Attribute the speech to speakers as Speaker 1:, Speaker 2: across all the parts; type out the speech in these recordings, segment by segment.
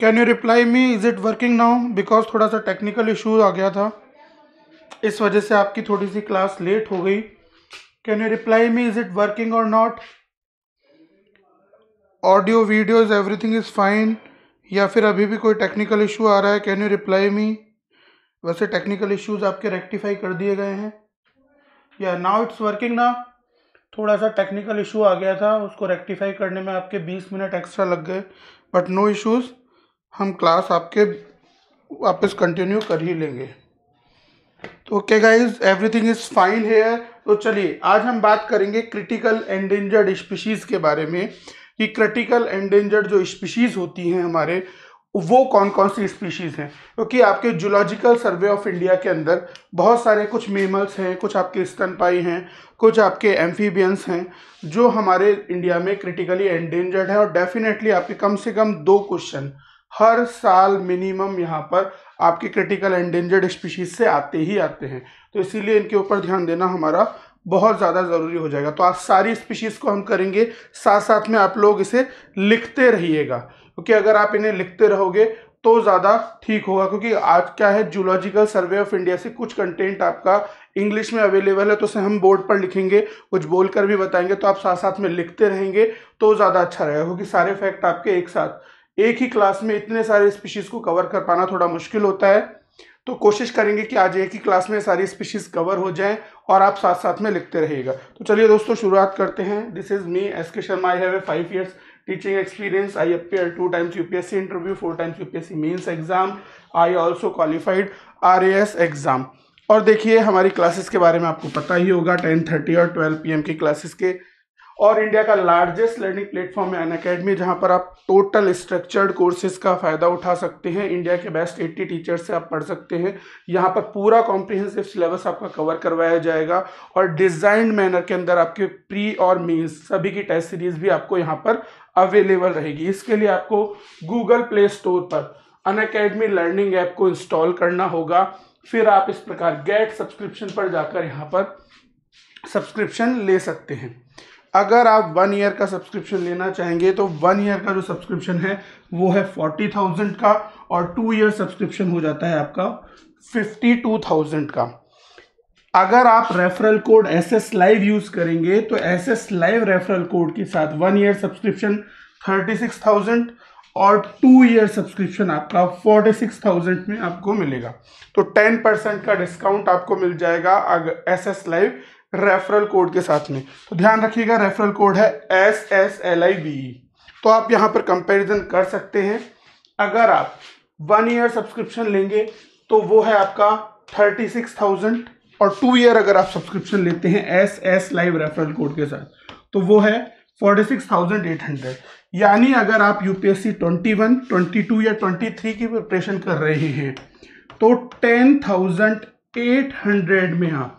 Speaker 1: can you reply me is it working now because थोड़ा सा technical issue आ गया था इस वजह से आपकी थोड़ी सी क्लास लेट हो गई can you reply me is it working और not audio videos everything is fine या फिर अभी भी कोई टेक्निकल इशू आ रहा है कैन यू रिप्लाई मी वैसे टेक्निकल इशूज आपके रेक्टिफाई कर दिए गए हैं या नाउ इट्स वर्किंग ना थोड़ा सा टेक्निकल इशू आ गया था उसको रेक्टिफाई करने में आपके बीस मिनट एक्स्ट्रा लग गए बट नो इशूज हम क्लास आपके वापस कंटिन्यू कर ही लेंगे तो okay guys everything is fine here तो चलिए आज हम बात करेंगे क्रिटिकल एंडेंजर्ड स्पीशीज़ के बारे में कि क्रिटिकल एंडेंजर्ड जो स्पीशीज़ होती हैं हमारे वो कौन कौन सी स्पीशीज़ हैं क्योंकि तो आपके जूलॉजिकल सर्वे ऑफ इंडिया के अंदर बहुत सारे कुछ मेमल्स हैं कुछ आपके स्तनपाई हैं कुछ आपके एम्फीबियंस हैं जो हमारे इंडिया में क्रिटिकली एंडेंजर्ड है और डेफिनेटली आपके कम से कम दो क्वेश्चन हर साल मिनिमम यहाँ पर आपके क्रिटिकल एंडेंजर्ड स्पीशीज से आते ही आते हैं तो इसीलिए इनके ऊपर ध्यान देना हमारा बहुत ज़्यादा ज़रूरी हो जाएगा तो आप सारी स्पीशीज़ को हम करेंगे साथ साथ में आप लोग इसे लिखते रहिएगा क्योंकि अगर आप इन्हें लिखते रहोगे तो ज़्यादा ठीक होगा क्योंकि आज क्या है जूलॉजिकल सर्वे ऑफ इंडिया से कुछ कंटेंट आपका इंग्लिश में अवेलेबल है तो उसे हम बोर्ड पर लिखेंगे कुछ बोलकर भी बताएंगे तो आप साथ साथ में लिखते रहेंगे तो ज़्यादा अच्छा रहेगा क्योंकि सारे फैक्ट आपके एक साथ एक ही क्लास में इतने सारे स्पीशीज़ को कवर कर पाना थोड़ा मुश्किल होता है तो कोशिश करेंगे कि आज एक ही क्लास में सारी स्पीशीज़ कवर हो जाएं और आप साथ साथ में लिखते रहेगा तो चलिए दोस्तों शुरुआत करते हैं this is me S K Sharma I have a five years teaching experience I appear two times upsc interview four times upsc mains exam I also qualified R exam और देखिए हमारी क्लासेस के बारे में आपको पता ही होगा टेन थर्टी और ट्वेल्व पी की क्लासेस के और इंडिया का लार्जेस्ट लर्निंग प्लेटफॉर्म है अन अकेडमी जहाँ पर आप टोटल स्ट्रक्चर्ड कोर्सेज का फ़ायदा उठा सकते हैं इंडिया के बेस्ट एट्टी टीचर्स से आप पढ़ सकते हैं यहाँ पर पूरा कॉम्प्रिहेंसिव सिलेबस आपका कवर करवाया जाएगा और डिजाइंड मैनर के अंदर आपके प्री और मीन्स सभी की टेस्ट सीरीज भी आपको यहाँ पर अवेलेबल रहेगी इसके लिए आपको गूगल प्ले स्टोर पर अन अकेडमी लर्निंग ऐप को इंस्टॉल करना होगा फिर आप इस प्रकार गेट सब्सक्रिप्शन पर जाकर यहाँ पर सब्सक्रिप्शन ले सकते हैं अगर आप वन ईयर का सब्सक्रिप्शन लेना चाहेंगे तो वन ईयर का जो सब्सक्रिप्शन है वो है फोर्टी थाउजेंड का और टू ईयर सब्सक्रिप्शन हो जाता है आपका फिफ्टी टू थाउजेंड का अगर आप referral code S S live use करेंगे तो S S live referral code के साथ one year subscription thirty six thousand और टू ईयर सब्सक्रिप्शन आपका फोर्टी सिक्स थाउजेंड में आपको मिलेगा तो टेन परसेंट का डिस्काउंट आपको मिल जाएगा अगर S S live referral code के साथ में तो ध्यान रखिएगा रेफरल कोड है S S L I B तो आप यहाँ पर कंपैरिजन कर सकते हैं अगर आप वन ईयर सब्सक्रिप्शन लेंगे तो वो है आपका थर्टी सिक्स थाउजेंड और टू ईयर अगर आप सब्सक्रिप्शन लेते हैं S S live referral code के साथ तो वो है forty six thousand eight hundred यानी अगर आप U P S C twenty one twenty two या ट्वेंटी थ्री की प्रिपरेशन कर रहे हैं तो टेन थाउजेंड एट हंड्रेड में आप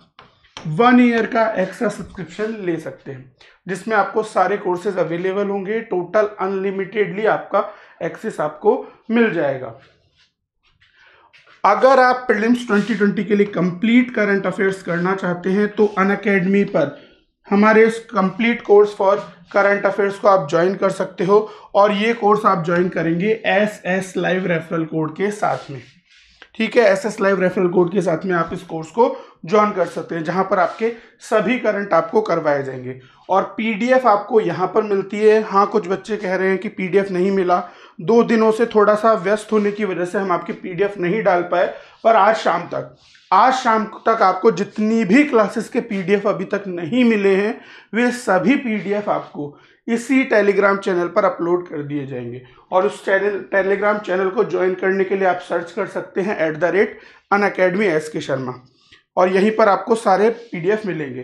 Speaker 1: वन ईयर का एक्स्ट्रा सब्सक्रिप्शन ले सकते हैं जिसमें आपको सारे कोर्सेज अवेलेबल होंगे टोटल अनलिमिटेडली आपका एक्सेस आपको मिल जाएगा अगर आप प्रिलिम्स 2020 के लिए कंप्लीट करंट अफेयर्स करना चाहते हैं तो अन अकेडमी पर हमारे इस complete course for current affairs को आप ज्वाइन कर सकते हो और ये कोर्स आप ज्वाइन करेंगे S S live referral code के साथ में ठीक है S S live referral code के साथ में आप इस कोर्स को ज्वाइन कर सकते हैं जहां पर आपके सभी करंट आपको करवाए जाएंगे और पीडीएफ आपको यहाँ पर मिलती है हाँ कुछ बच्चे कह रहे हैं कि पीडीएफ नहीं मिला दो दिनों से थोड़ा सा व्यस्त होने की वजह से हम आपके पीडीएफ नहीं डाल पाए पर आज शाम तक आज शाम तक आपको जितनी भी क्लासेस के पी अभी तक नहीं मिले हैं वे सभी पी आपको इसी टेलीग्राम चैनल पर अपलोड कर दिए जाएंगे और उस चैनल टेलीग्राम चैनल को ज्वाइन करने के लिए आप सर्च कर सकते हैं at the rate Unacademy S K Sharma और यहीं पर आपको सारे पीडीएफ मिलेंगे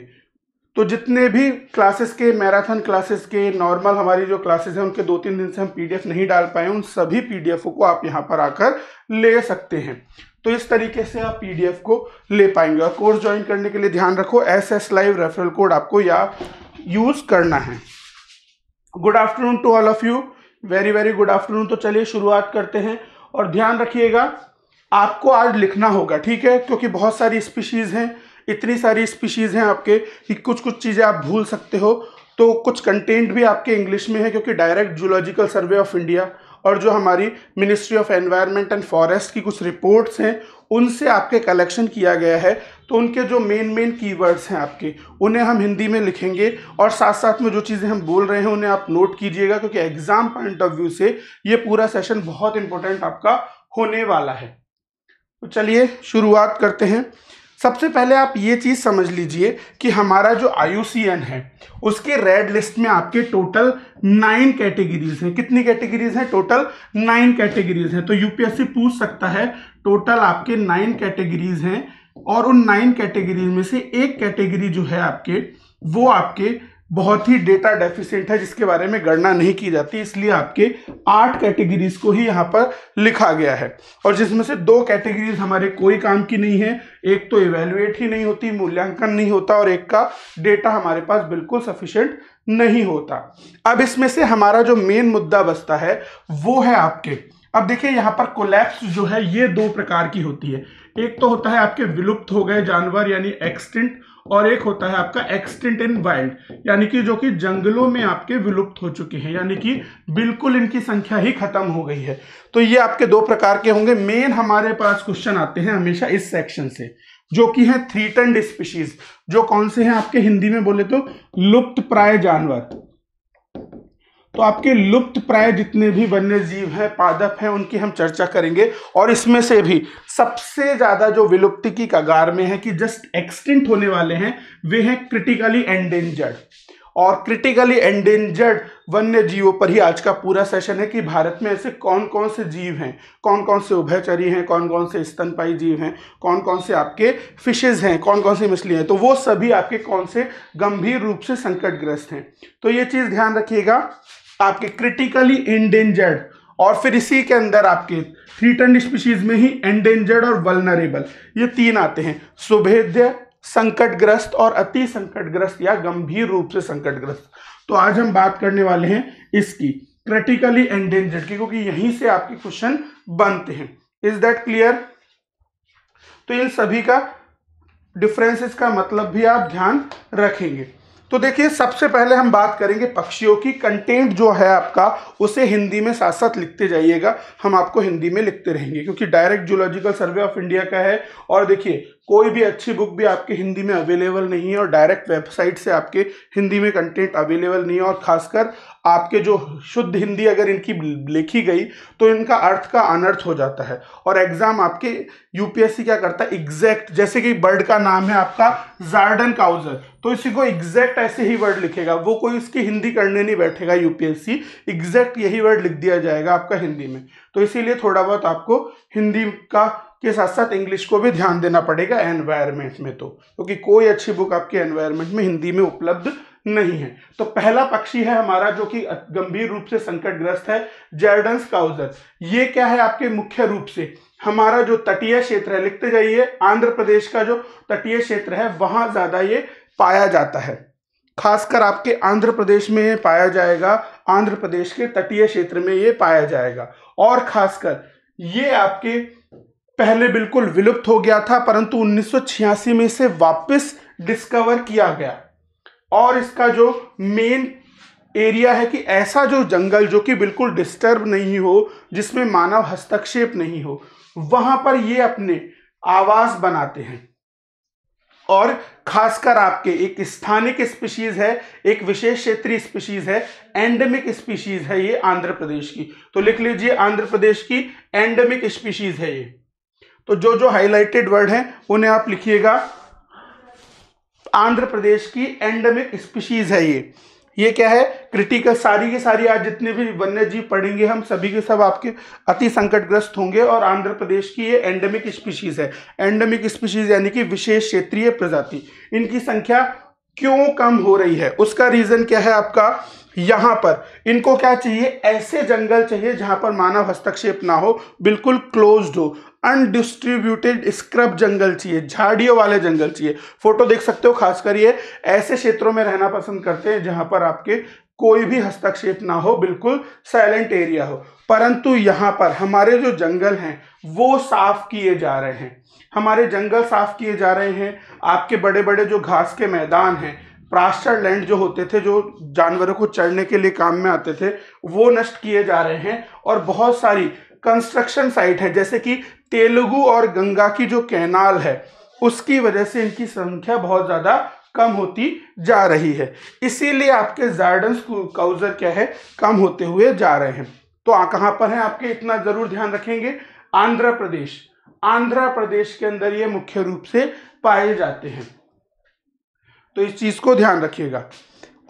Speaker 1: तो जितने भी क्लासेस के मैराथन क्लासेस के नॉर्मल हमारी जो क्लासेस हैं उनके दो तीन दिन से हम पीडीएफ नहीं डाल पाए उन सभी पीडीएफ को आप यहां पर आकर ले सकते हैं तो इस तरीके से आप पीडीएफ को ले पाएंगे और कोर्स ज्वाइन करने के लिए ध्यान रखो S S live referral code आपको या यूज करना है good afternoon to all of you very very good afternoon तो चलिए शुरुआत करते हैं और ध्यान रखिएगा आपको आज लिखना होगा ठीक है क्योंकि बहुत सारी स्पीशीज़ हैं इतनी सारी स्पीशीज़ हैं आपके कि कुछ कुछ चीज़ें आप भूल सकते हो तो कुछ कंटेंट भी आपके इंग्लिश में है क्योंकि direct zoological survey of India और जो हमारी ministry of environment and forest की कुछ रिपोर्ट्स हैं उनसे आपके कलेक्शन किया गया है तो उनके जो मेन मेन कीवर्ड्स हैं आपके उन्हें हम हिंदी में लिखेंगे और साथ साथ में जो चीज़ें हम बोल रहे हैं उन्हें आप नोट कीजिएगा क्योंकि एग्ज़ाम पॉइंट ऑफ व्यू से ये पूरा सेशन बहुत इंपॉर्टेंट आपका होने वाला है तो चलिए शुरुआत करते हैं सबसे पहले आप ये चीज़ समझ लीजिए कि हमारा जो आई है उसके रेड लिस्ट में आपके टोटल नाइन कैटेगरीज हैं कितनी कैटेगरीज हैं टोटल नाइन कैटेगरीज हैं तो यूपीएससी पूछ सकता है टोटल आपके नाइन कैटेगरीज हैं और उन नाइन कैटेगरीज में से एक कैटेगरी जो है आपके वो आपके बहुत ही डेटा डेफिशिएंट है जिसके बारे में गणना नहीं की जाती इसलिए आपके आठ कैटेगरीज को ही यहाँ पर लिखा गया है और जिसमें से दो कैटेगरीज हमारे कोई काम की नहीं है एक तो इवेल्युएट ही नहीं होती मूल्यांकन नहीं होता और एक का डेटा हमारे पास बिल्कुल सफिशियंट नहीं होता अब इसमें से हमारा जो मेन मुद्दा बसता है वो है आपके अब देखिए यहाँ पर कोलैप्स जो है ये दो प्रकार की होती है एक तो होता है आपके विलुप्त हो गए जानवर यानी एक्सटिंट और एक होता है आपका एक्सटेंट इन वाइल्ड यानी कि जो कि जंगलों में आपके विलुप्त हो चुके हैं यानी कि बिल्कुल इनकी संख्या ही खत्म हो गई है तो ये आपके दो प्रकार के होंगे मेन हमारे पास क्वेश्चन आते हैं हमेशा इस सेक्शन से जो कि है थ्रीटन स्पीशीज जो कौन से हैं आपके हिंदी में बोले तो लुप्त प्राय जानवर तो आपके लुप्त प्राय जितने भी वन्य जीव हैं पादप हैं उनकी हम चर्चा करेंगे और इसमें से भी सबसे ज़्यादा जो विलुप्ति की कगार में है कि जस्ट एक्सटिंट होने वाले हैं वे हैं क्रिटिकली एंडेंजर्ड और क्रिटिकली एंडेंजर्ड वन्य जीवों पर ही आज का पूरा सेशन है कि भारत में ऐसे कौन कौन से जीव हैं कौन कौन से उभयचरी हैं कौन कौन से स्तनपाई जीव हैं कौन कौन से आपके फिशेज हैं कौन कौन सी मछली हैं तो वो सभी आपके कौन से गंभीर रूप से संकटग्रस्त हैं तो ये चीज़ ध्यान रखिएगा आपके क्रिटिकली इंडेंजर्ड और फिर इसी के अंदर आपके थ्रीटन स्पीशीज में ही एंडेंजर्ड और वलनरेबल ये तीन आते हैं सुभेद्य संकटग्रस्त और अति संकटग्रस्त या गंभीर रूप से संकटग्रस्त तो आज हम बात करने वाले हैं इसकी क्रिटिकली एंडेंजर्ड की क्योंकि यहीं से आपके क्वेश्चन बनते हैं इज दैट क्लियर तो इन सभी का डिफरेंसेस का मतलब भी आप ध्यान रखेंगे तो देखिए सबसे पहले हम बात करेंगे पक्षियों की कंटेंट जो है आपका उसे हिंदी में साथ साथ लिखते जाइएगा हम आपको हिंदी में लिखते रहेंगे क्योंकि direct zoological survey of India का है और देखिए कोई भी अच्छी बुक भी आपके हिंदी में अवेलेबल नहीं है और डायरेक्ट वेबसाइट से आपके हिंदी में कंटेंट अवेलेबल नहीं है और खासकर आपके जो शुद्ध हिंदी अगर इनकी लिखी गई तो इनका अर्थ का अनर्थ हो जाता है और एग्ज़ाम आपके यूपीएससी क्या करता है एग्जैक्ट जैसे कि बर्ड का नाम है आपका जार्डन काउजर तो इसी को एग्जैक्ट ऐसे ही वर्ड लिखेगा वो कोई उसकी हिंदी करने नहीं बैठेगा यूपीएससी एग्जैक्ट यही वर्ड लिख दिया जाएगा आपका हिंदी में तो इसीलिए थोड़ा बहुत आपको हिंदी का के साथ साथ इंग्लिश को भी ध्यान देना पड़ेगा एनवायरमेंट में तो क्योंकि तो कोई अच्छी बुक आपके एनवायरमेंट में हिंदी में उपलब्ध नहीं है तो पहला पक्षी है हमारा जो कि गंभीर रूप से संकटग्रस्त है जर्डन्स काउजर ये क्या है आपके मुख्य रूप से हमारा जो तटीय क्षेत्र है लिखते जाइए आंध्र प्रदेश का जो तटीय क्षेत्र है वहां ज्यादा ये पाया जाता है खासकर आपके आंध्र प्रदेश में पाया जाएगा आंध्र प्रदेश के तटीय क्षेत्र में ये पाया जाएगा और खासकर ये आपके पहले बिल्कुल विलुप्त हो गया था परंतु 1986 में इसे वापस डिस्कवर किया गया और इसका जो मेन एरिया है कि ऐसा जो जंगल जो कि बिल्कुल डिस्टर्ब नहीं हो जिसमें मानव हस्तक्षेप नहीं हो वहां पर ये अपने आवास बनाते हैं और खासकर आपके एक स्थानिक स्पीशीज है एक विशेष क्षेत्रीय स्पीशीज है एंडेमिक स्पीशीज है ये आंध्र प्रदेश की तो लिख लीजिए आंध्र प्रदेश की एंडेमिक स्पीशीज है ये तो जो जो हाईलाइटेड वर्ड हैं उन्हें आप लिखिएगा आंध्र प्रदेश की एंडेमिक स्पीशीज है ये ये क्या है क्रिटिकल सारी की सारी आज जितने भी वन्य जीव पढ़ेंगे हम सभी के सब आपके अति संकटग्रस्त होंगे और आंध्र प्रदेश की ये एंडेमिक स्पीशीज है एंडेमिक स्पीशीज यानी कि विशेष क्षेत्रीय प्रजाति इनकी संख्या क्यों कम हो रही है उसका रीजन क्या है आपका यहां पर इनको क्या चाहिए ऐसे जंगल चाहिए जहां पर मानव हस्तक्षेप ना हो बिल्कुल क्लोज्ड हो अनडिस्ट्रीब्यूटेड स्क्रब जंगल चाहिए झाड़ियों वाले जंगल चाहिए फोटो देख सकते हो खासकर ये ऐसे क्षेत्रों में रहना पसंद करते हैं जहां पर आपके कोई भी हस्तक्षेप ना हो बिल्कुल साइलेंट एरिया हो परंतु यहाँ पर हमारे जो जंगल हैं वो साफ किए जा रहे हैं हमारे जंगल साफ किए जा रहे हैं आपके बड़े बड़े जो घास के मैदान हैं प्राश्चर लैंड जो होते थे जो जानवरों को चढ़ने के लिए काम में आते थे वो नष्ट किए जा रहे हैं और बहुत सारी कंस्ट्रक्शन साइट है जैसे कि तेलुगु और गंगा की जो कैनाल है उसकी वजह से इनकी संख्या बहुत ज़्यादा कम होती जा रही है इसीलिए आपके जार्डन काउजर क्या है कम होते हुए जा रहे हैं तो आ, कहाँ पर है आपके इतना ज़रूर ध्यान रखेंगे आंध्र प्रदेश आंध्र प्रदेश के अंदर ये मुख्य रूप से पाए जाते हैं तो इस चीज़ को ध्यान रखिएगा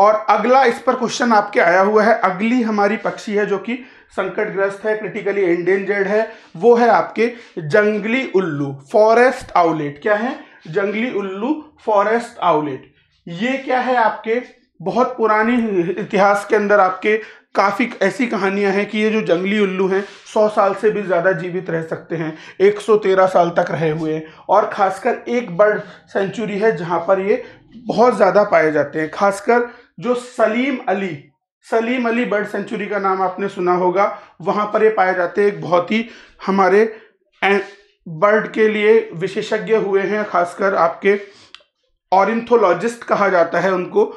Speaker 1: और अगला इस पर क्वेश्चन आपके आया हुआ है अगली हमारी पक्षी है जो कि संकटग्रस्त है क्रिटिकली एंडेंजर्ड है वो है आपके जंगली उल्लू फॉरेस्ट आउलेट क्या है जंगली उल्लू फॉरेस्ट आउलेट ये क्या है आपके बहुत पुराने इतिहास के अंदर आपके काफ़ी ऐसी कहानियां हैं कि ये जो जंगली उल्लू हैं 100 साल से भी ज़्यादा जीवित रह सकते हैं 113 साल तक रहे हुए हैं और खासकर एक बर्ड सेंचुरी है जहां पर ये बहुत ज़्यादा पाए जाते हैं खासकर जो सलीम अली सलीम अली बर्ड सेंचुरी का नाम आपने सुना होगा वहां पर ये पाए जाते हैं एक बहुत ही हमारे बर्ड के लिए विशेषज्ञ हुए हैं खासकर आपके ऑरिंथोलॉजिस्ट कहा जाता है उनको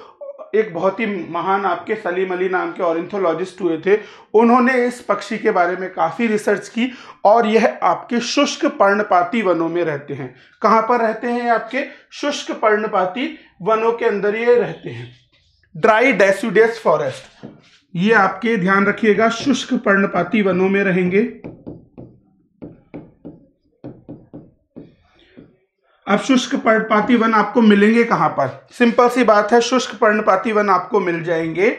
Speaker 1: एक बहुत ही महान आपके सलीम अली नाम के ऑरिंथोलॉजिस्ट हुए थे उन्होंने इस पक्षी के बारे में काफ़ी रिसर्च की और यह आपके शुष्क पर्णपाती वनों में रहते हैं कहाँ पर रहते हैं आपके शुष्क पर्णपाती वनों के अंदर ये रहते हैं ड्राई डेस्यूडेस फॉरेस्ट ये आपके ध्यान रखिएगा शुष्क पर्णपाती वनों में रहेंगे अब शुष्क पर्णपाती वन आपको मिलेंगे कहां पर सिंपल सी बात है शुष्क पर्णपाती वन आपको मिल जाएंगे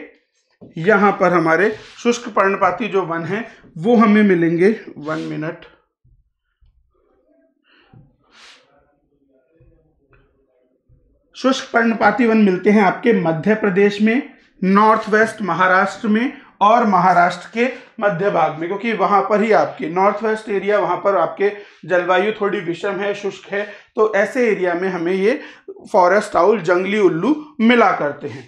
Speaker 1: यहां पर हमारे शुष्क पर्णपाती जो वन है वो हमें मिलेंगे वन मिनट शुष्क पर्णपाती वन मिलते हैं आपके मध्य प्रदेश में नॉर्थ वेस्ट महाराष्ट्र में और महाराष्ट्र के मध्य भाग में क्योंकि वहाँ पर ही आपके नॉर्थ वेस्ट एरिया वहाँ पर आपके जलवायु थोड़ी विषम है शुष्क है तो ऐसे एरिया में हमें ये फॉरेस्ट आउल जंगली उल्लू मिला करते हैं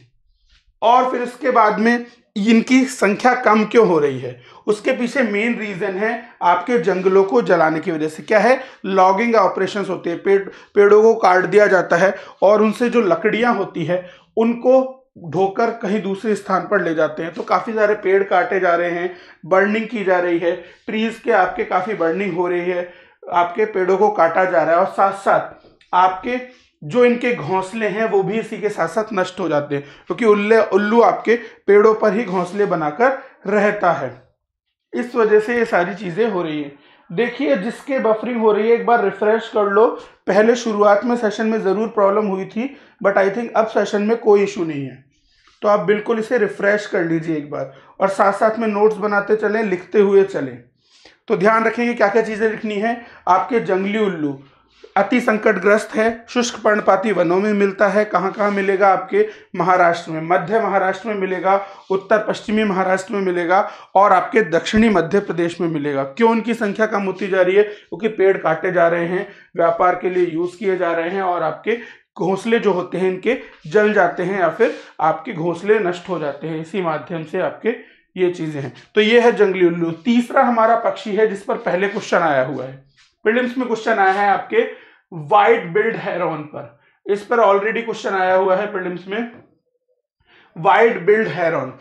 Speaker 1: और फिर उसके बाद में इनकी संख्या कम क्यों हो रही है उसके पीछे मेन रीज़न है आपके जंगलों को जलाने की वजह से क्या है लॉगिंग ऑपरेशंस होते हैं पेड़ पेड़ों को काट दिया जाता है और उनसे जो लकड़ियाँ होती है उनको ढोकर कहीं दूसरे स्थान पर ले जाते हैं तो काफ़ी सारे पेड़ काटे जा रहे हैं बर्निंग की जा रही है ट्रीज़ के आपके काफ़ी बर्निंग हो रही है आपके पेड़ों को काटा जा रहा है और साथ साथ आपके जो इनके घोंसले हैं वो भी इसी के साथ साथ नष्ट हो जाते हैं क्योंकि तो उल्ले उल्लू आपके पेड़ों पर ही घोंसले बनाकर रहता है इस वजह से ये सारी चीज़ें हो रही हैं देखिए जिसके बफरिंग हो रही है एक बार रिफ्रेश कर लो पहले शुरुआत में सेशन में ज़रूर प्रॉब्लम हुई थी बट आई थिंक अब सेशन में कोई इशू नहीं है तो आप बिल्कुल इसे रिफ्रेश कर लीजिए एक बार और साथ साथ में नोट्स बनाते चलें लिखते हुए चलें तो ध्यान रखेंगे क्या क्या चीज़ें लिखनी है आपके जंगली उल्लू अति संकटग्रस्त है शुष्क पर्णपाती वनों में मिलता है कहाँ कहाँ मिलेगा आपके महाराष्ट्र में मध्य महाराष्ट्र में मिलेगा उत्तर पश्चिमी महाराष्ट्र में मिलेगा और आपके दक्षिणी मध्य प्रदेश में मिलेगा क्यों उनकी संख्या कम होती जा रही है क्योंकि पेड़ काटे जा रहे हैं व्यापार के लिए यूज़ किए जा रहे हैं और आपके घोंसले जो होते हैं इनके जल जाते हैं या फिर आपके घोंसले नष्ट हो जाते हैं इसी माध्यम से आपके ये चीजें हैं तो ये है जंगली उल्लू तीसरा हमारा पक्षी है जिस पर पहले क्वेश्चन आया हुआ है प्रिलिम्स में क्वेश्चन आया है आपके वाइट बिल्ड हैरोन पर इस पर ऑलरेडी क्वेश्चन आया हुआ है प्रिलिम्स में white billed heron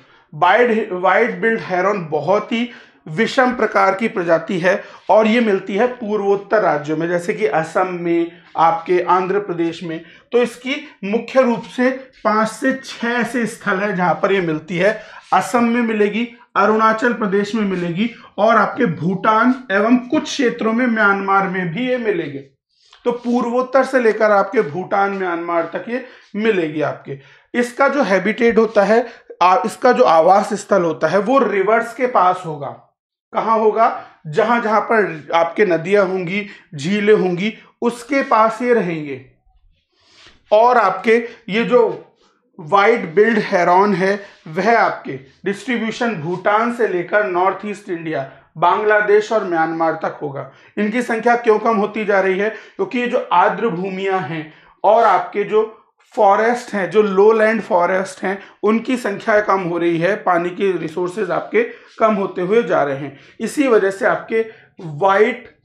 Speaker 1: wide white billed heron बहुत ही विषम प्रकार की प्रजाति है और ये मिलती है पूर्वोत्तर राज्यों में जैसे कि असम में आपके आंध्र प्रदेश में तो इसकी मुख्य रूप से पाँच से छः ऐसे स्थल है जहाँ पर ये मिलती है असम में मिलेगी अरुणाचल प्रदेश में मिलेगी और आपके भूटान एवं कुछ क्षेत्रों में म्यांमार में भी ये मिलेगी तो पूर्वोत्तर से लेकर आपके भूटान म्यांमार तक ये मिलेगी आपके इसका जो हैबिटेट होता है इसका जो आवास स्थल होता है वो रिवर्स के पास होगा कहाँ होगा जहां जहां पर आपके नदियां होंगी झीलें होंगी उसके पास ये रहेंगे और आपके ये जो वाइट बिल्ड हैरॉन है वह आपके डिस्ट्रीब्यूशन भूटान से लेकर नॉर्थ ईस्ट इंडिया बांग्लादेश और म्यांमार तक होगा इनकी संख्या क्यों कम होती जा रही है क्योंकि ये जो आर्द्र भूमिया हैं और आपके जो फॉरेस्ट हैं जो लो लैंड फॉरेस्ट हैं उनकी संख्या कम हो रही है पानी के रिसोर्सेज आपके कम होते हुए जा रहे हैं इसी वजह से आपके वाइट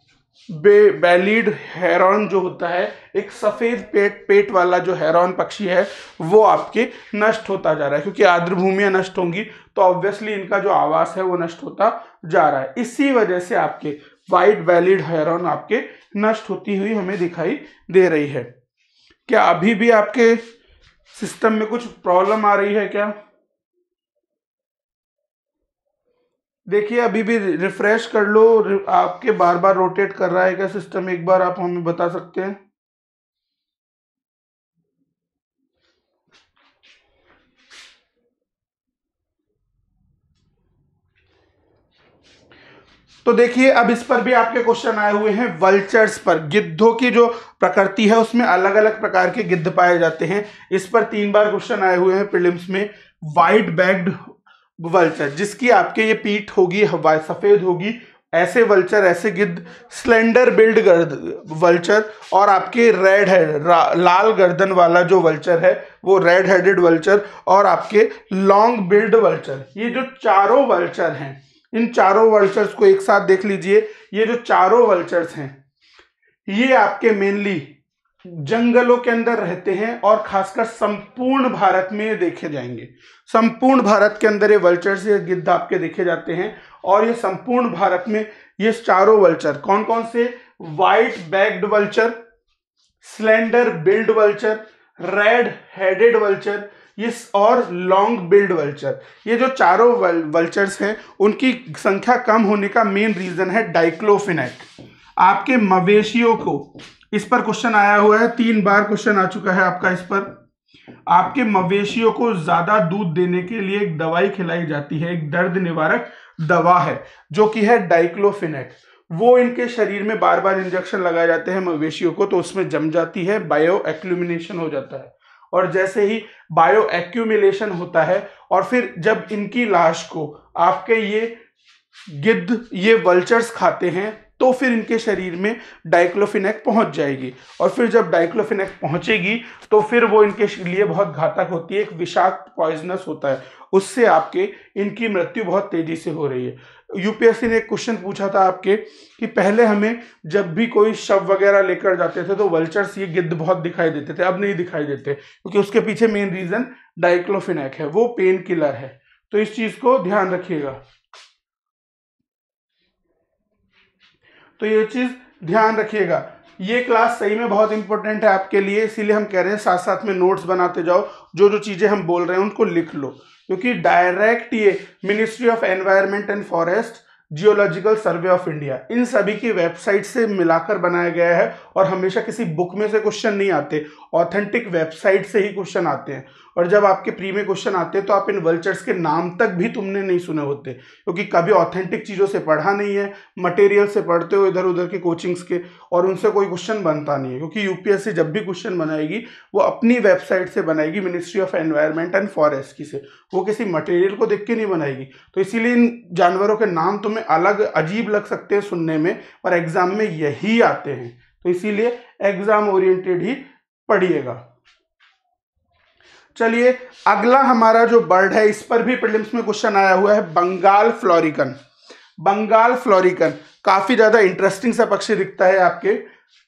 Speaker 1: बे बैलीड हेरॉन जो होता है एक सफ़ेद पेट पेट वाला जो हेरॉन पक्षी है वो आपके नष्ट होता जा रहा है क्योंकि आर्द्र भूमियाँ नष्ट होंगी तो ऑब्वियसली इनका जो आवास है वो नष्ट होता जा रहा है इसी वजह से आपके वाइट वैलिड हेरॉन आपके नष्ट होती हुई हमें दिखाई दे रही है क्या अभी भी आपके सिस्टम में कुछ प्रॉब्लम आ रही है क्या देखिए अभी भी रिफ्रेश कर लो आपके बार बार रोटेट कर रहा है क्या सिस्टम एक बार आप हमें बता सकते हैं तो देखिए अब इस पर भी आपके क्वेश्चन आए हुए हैं वल्चर्स पर गिद्धों की जो प्रकृति है उसमें अलग अलग प्रकार के गिद्ध पाए जाते हैं इस पर तीन बार क्वेश्चन आए हुए हैं प्रिलिम्स में वाइट बैग्ड वल्चर जिसकी आपके ये पीठ होगी सफेद होगी ऐसे वल्चर ऐसे गिद्ध स्लेंडर बिल्ड गर्द वल्चर और आपके रेड हेड लाल गर्दन वाला जो वल्चर है वो रेड हेडेड वल्चर और आपके लॉन्ग बिल्ड वल्चर ये जो चारों वल्चर हैं इन चारों वल्चर्स को एक साथ देख लीजिए ये जो चारों वल्चर्स हैं ये आपके मेनली जंगलों के अंदर रहते हैं और खासकर संपूर्ण भारत में देखे जाएंगे संपूर्ण भारत के अंदर ये वल्चर्स ये गिद्ध आपके देखे जाते हैं और ये संपूर्ण भारत में ये चारों वल्चर कौन कौन से white backed vulture slender billed vulture red headed vulture ये और लॉन्ग बिल्ड वल्चर ये जो चारों वल, वल्चर्स हैं उनकी संख्या कम होने का मेन रीजन है डाइक्लोफिनेक आपके मवेशियों को इस पर क्वेश्चन आया हुआ है तीन बार क्वेश्चन आ चुका है आपका इस पर आपके मवेशियों को ज्यादा दूध देने के लिए एक दवाई खिलाई जाती है एक दर्द निवारक दवा है जो कि है डाइक्लोफिनेक वो इनके शरीर में बार बार इंजेक्शन लगाए जाते हैं मवेशियों को तो उसमें जम जाती है बायो एक्लुमिनेशन हो जाता है और जैसे ही बायो एक्यूमिलेशन होता है और फिर जब इनकी लाश को आपके ये गिद्ध ये वल्चर्स खाते हैं तो फिर इनके शरीर में डाइक्लोफिनेक पहुंच जाएगी और फिर जब डाइक्लोफिनेक पहुंचेगी तो फिर वो इनके लिए बहुत घातक होती है एक विषाक्त पॉइजनस होता है उससे आपके इनकी मृत्यु बहुत तेजी से हो रही है यूपीएससी ने एक क्वेश्चन पूछा था आपके कि पहले हमें जब भी कोई शव वगैरह लेकर जाते थे तो वल्चर्स ये गिद्ध बहुत दिखाई देते थे अब नहीं दिखाई देते क्योंकि उसके पीछे मेन रीजन डाइक्लोफिनेक है वो पेन किलर है तो इस चीज को ध्यान रखिएगा तो ये चीज ध्यान रखिएगा ये क्लास सही में बहुत इंपॉर्टेंट है आपके लिए इसीलिए हम कह रहे हैं साथ साथ में नोट्स बनाते जाओ जो जो चीजें हम बोल रहे हैं उनको लिख लो क्योंकि डायरेक्ट ये ministry of environment and forest geological survey of India इन सभी की वेबसाइट से मिलाकर बनाया गया है और हमेशा किसी बुक में से क्वेश्चन नहीं आते ऑथेंटिक वेबसाइट से ही क्वेश्चन आते हैं और जब आपके प्री में क्वेश्चन आते हैं तो आप इन वल्चर्स के नाम तक भी तुमने नहीं सुने होते क्योंकि कभी ऑथेंटिक चीज़ों से पढ़ा नहीं है मटेरियल से पढ़ते हो इधर उधर के कोचिंग्स के और उनसे कोई क्वेश्चन बनता नहीं है क्योंकि यूपीएससी जब भी क्वेश्चन बनाएगी वो अपनी वेबसाइट से बनाएगी ministry of environment and forest की से वो किसी मटेरियल को देख के नहीं बनाएगी तो इसीलिए इन जानवरों के नाम तुम्हें अलग अजीब लग सकते हैं सुनने में पर एग्ज़ाम में यही आते हैं तो इसीलिए एग्ज़ाम ओरिएंटेड ही पढ़िएगा चलिए अगला हमारा जो बर्ड है इस पर भी प्रिलिम्स में क्वेश्चन आया हुआ है बंगाल फ्लोरिकन बंगाल फ्लोरिकन काफ़ी ज़्यादा इंटरेस्टिंग सा पक्षी दिखता है आपके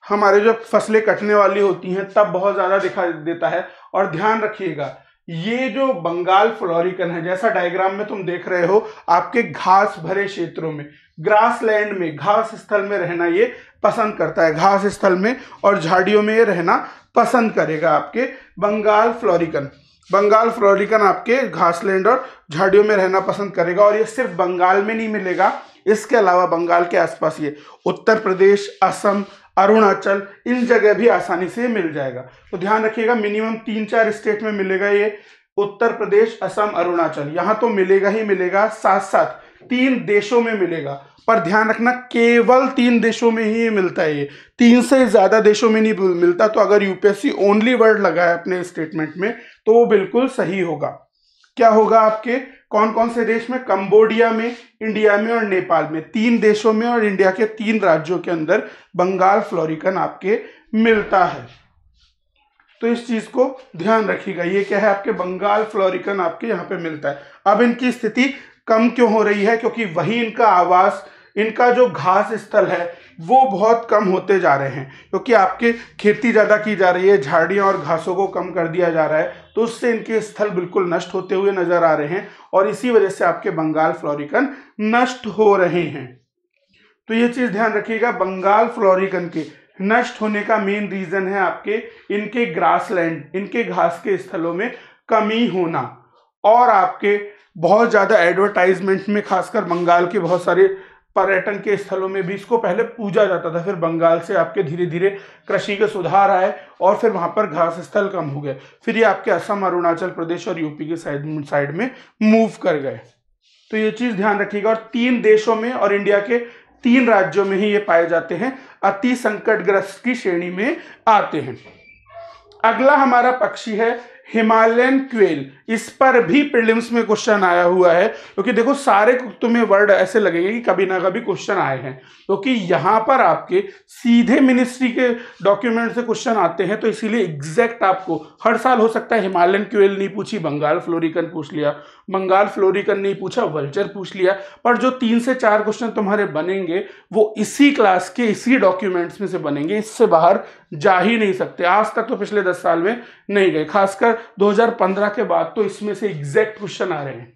Speaker 1: हमारे जो फसलें कटने वाली होती हैं तब बहुत ज़्यादा दिखा देता है और ध्यान रखिएगा ये जो बंगाल फ्लोरिकन है जैसा डायग्राम में तुम देख रहे हो आपके घास भरे क्षेत्रों में ग्रास लैंड में घास स्थल में रहना ये पसंद करता है घास स्थल में और झाड़ियों में ये रहना पसंद करेगा आपके बंगाल फ्लोरिकन बंगाल फ्लोरिकन आपके घासलैंड और झाड़ियों में रहना पसंद करेगा और ये सिर्फ बंगाल में नहीं मिलेगा इसके अलावा बंगाल के आसपास ये उत्तर प्रदेश असम अरुणाचल इन जगह भी आसानी से मिल जाएगा तो ध्यान रखिएगा मिनिमम तीन चार स्टेट में मिलेगा ये उत्तर प्रदेश असम अरुणाचल यहाँ तो मिलेगा ही मिलेगा साथ साथ तीन देशों में मिलेगा पर ध्यान रखना केवल तीन देशों में ही मिलता है ये तीन से ज़्यादा देशों में नहीं मिलता तो अगर यूपीएससी ओनली वर्ड लगाए अपने स्टेटमेंट में तो वो बिल्कुल सही होगा क्या होगा आपके कौन कौन से देश में कंबोडिया में इंडिया में और नेपाल में तीन देशों में और इंडिया के तीन राज्यों के अंदर बंगाल फ्लोरिकन आपके मिलता है तो इस चीज को ध्यान रखिएगा ये क्या है आपके बंगाल फ्लोरिकन आपके यहाँ पे मिलता है अब इनकी स्थिति कम क्यों हो रही है क्योंकि वही इनका आवास इनका जो घास स्थल है वो बहुत कम होते जा रहे हैं क्योंकि आपके खेती ज़्यादा की जा रही है झाड़ियाँ और घासों को कम कर दिया जा रहा है तो उससे इनके स्थल बिल्कुल नष्ट होते हुए नज़र आ रहे हैं और इसी वजह से आपके बंगाल फ्लोरिकन नष्ट हो रहे हैं तो ये चीज़ ध्यान रखिएगा बंगाल फ्लोरिकन के नष्ट होने का मेन रीज़न है आपके इनके ग्रासलैंड इनके घास के स्थलों में कमी होना और आपके बहुत ज़्यादा एडवर्टाइजमेंट में खासकर बंगाल के बहुत सारे पर्यटन के स्थलों में भी इसको पहले पूजा जाता था फिर बंगाल से आपके धीरे धीरे कृषि के सुधार आए और फिर वहाँ पर घास स्थल कम हो गए फिर ये आपके असम अरुणाचल प्रदेश और यूपी के साइड साइड में मूव कर गए तो ये चीज़ ध्यान रखिएगा और तीन देशों में और इंडिया के तीन राज्यों में ही ये पाए जाते हैं अति संकटग्रस्त की श्रेणी में आते हैं अगला हमारा पक्षी है हिमालयन क्वेल इस पर भी प्रीलिम्स में क्वेश्चन आया हुआ है क्योंकि देखो सारे तुम्हें वर्ड ऐसे लगेंगे कि कभी ना कभी क्वेश्चन आए हैं क्योंकि यहाँ पर आपके सीधे मिनिस्ट्री के डॉक्यूमेंट से क्वेश्चन आते हैं तो इसीलिए एग्जैक्ट आपको हर साल हो सकता है हिमालयन क्यूएल नहीं पूछी बंगाल फ्लोरिकन पूछ लिया बंगाल फ्लोरिकन नहीं पूछा वल्चर पूछ लिया पर जो तीन से चार क्वेश्चन तुम्हारे बनेंगे वो इसी क्लास के इसी डॉक्यूमेंट्स में से बनेंगे इससे बाहर जा ही नहीं सकते आज तक तो पिछले दस साल में नहीं गए खासकर 2015 के बाद तो इसमें से एग्जैक्ट क्वेश्चन आ रहे हैं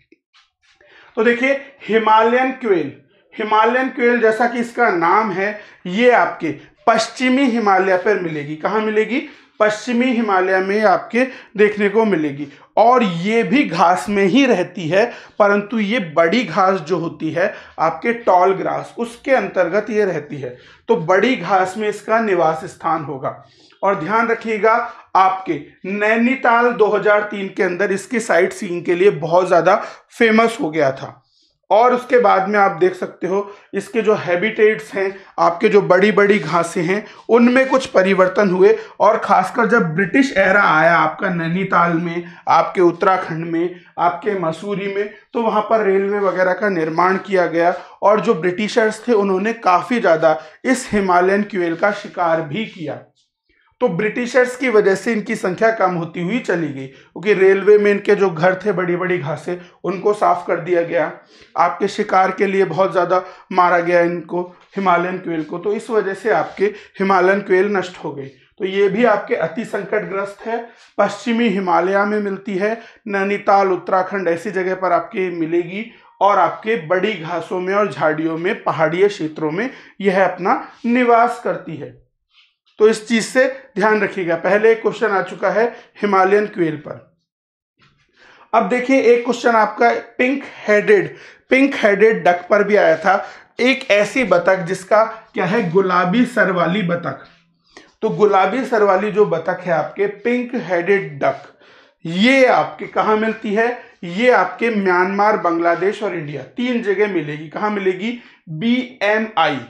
Speaker 1: तो देखिए हिमालयन क्वेल हिमालयन क्वेल जैसा कि इसका नाम है ये आपके पश्चिमी हिमालय पर मिलेगी कहां मिलेगी पश्चिमी हिमालय में आपके देखने को मिलेगी और ये भी घास में ही रहती है परंतु ये बड़ी घास जो होती है आपके टॉल ग्रास उसके अंतर्गत ये रहती है तो बड़ी घास में इसका निवास स्थान होगा और ध्यान रखिएगा आपके नैनीताल 2003 के अंदर इसकी साइट सीइंग के लिए बहुत ज़्यादा फेमस हो गया था और उसके बाद में आप देख सकते हो इसके जो हैबिटेट्स हैं आपके जो बड़ी बड़ी घासें हैं उनमें कुछ परिवर्तन हुए और खासकर जब ब्रिटिश एरा आया आपका नैनीताल में आपके उत्तराखंड में आपके मसूरी में तो वहाँ पर रेलवे वगैरह का निर्माण किया गया और जो ब्रिटिशर्स थे उन्होंने काफ़ी ज़्यादा इस हिमालयन क्यूएल का शिकार भी किया तो ब्रिटिशर्स की वजह से इनकी संख्या कम होती हुई चली गई क्योंकि रेलवे में इनके जो घर थे बड़ी बड़ी घासें उनको साफ कर दिया गया आपके शिकार के लिए बहुत ज़्यादा मारा गया इनको हिमालयन क्वेल को तो इस वजह से आपके हिमालयन क्वेल नष्ट हो गई तो ये भी आपके अति संकटग्रस्त है पश्चिमी हिमालय में मिलती है नैनीताल उत्तराखंड ऐसी जगह पर आपके मिलेगी और आपके बड़ी घासों में और झाड़ियों में पहाड़ीय क्षेत्रों में यह अपना निवास करती है तो इस चीज से ध्यान रखिएगा पहले एक क्वेश्चन आ चुका है हिमालयन क्वेल पर अब देखिए एक क्वेश्चन आपका pink headed pink headed duck पर भी आया था एक ऐसी बतख जिसका क्या है गुलाबी सर वाली बतख तो गुलाबी सर वाली जो बतख है आपके पिंक हेडेड डक ये आपके कहा मिलती है ये आपके म्यांमार बांग्लादेश और इंडिया तीन जगह मिलेगी कहां मिलेगी B M I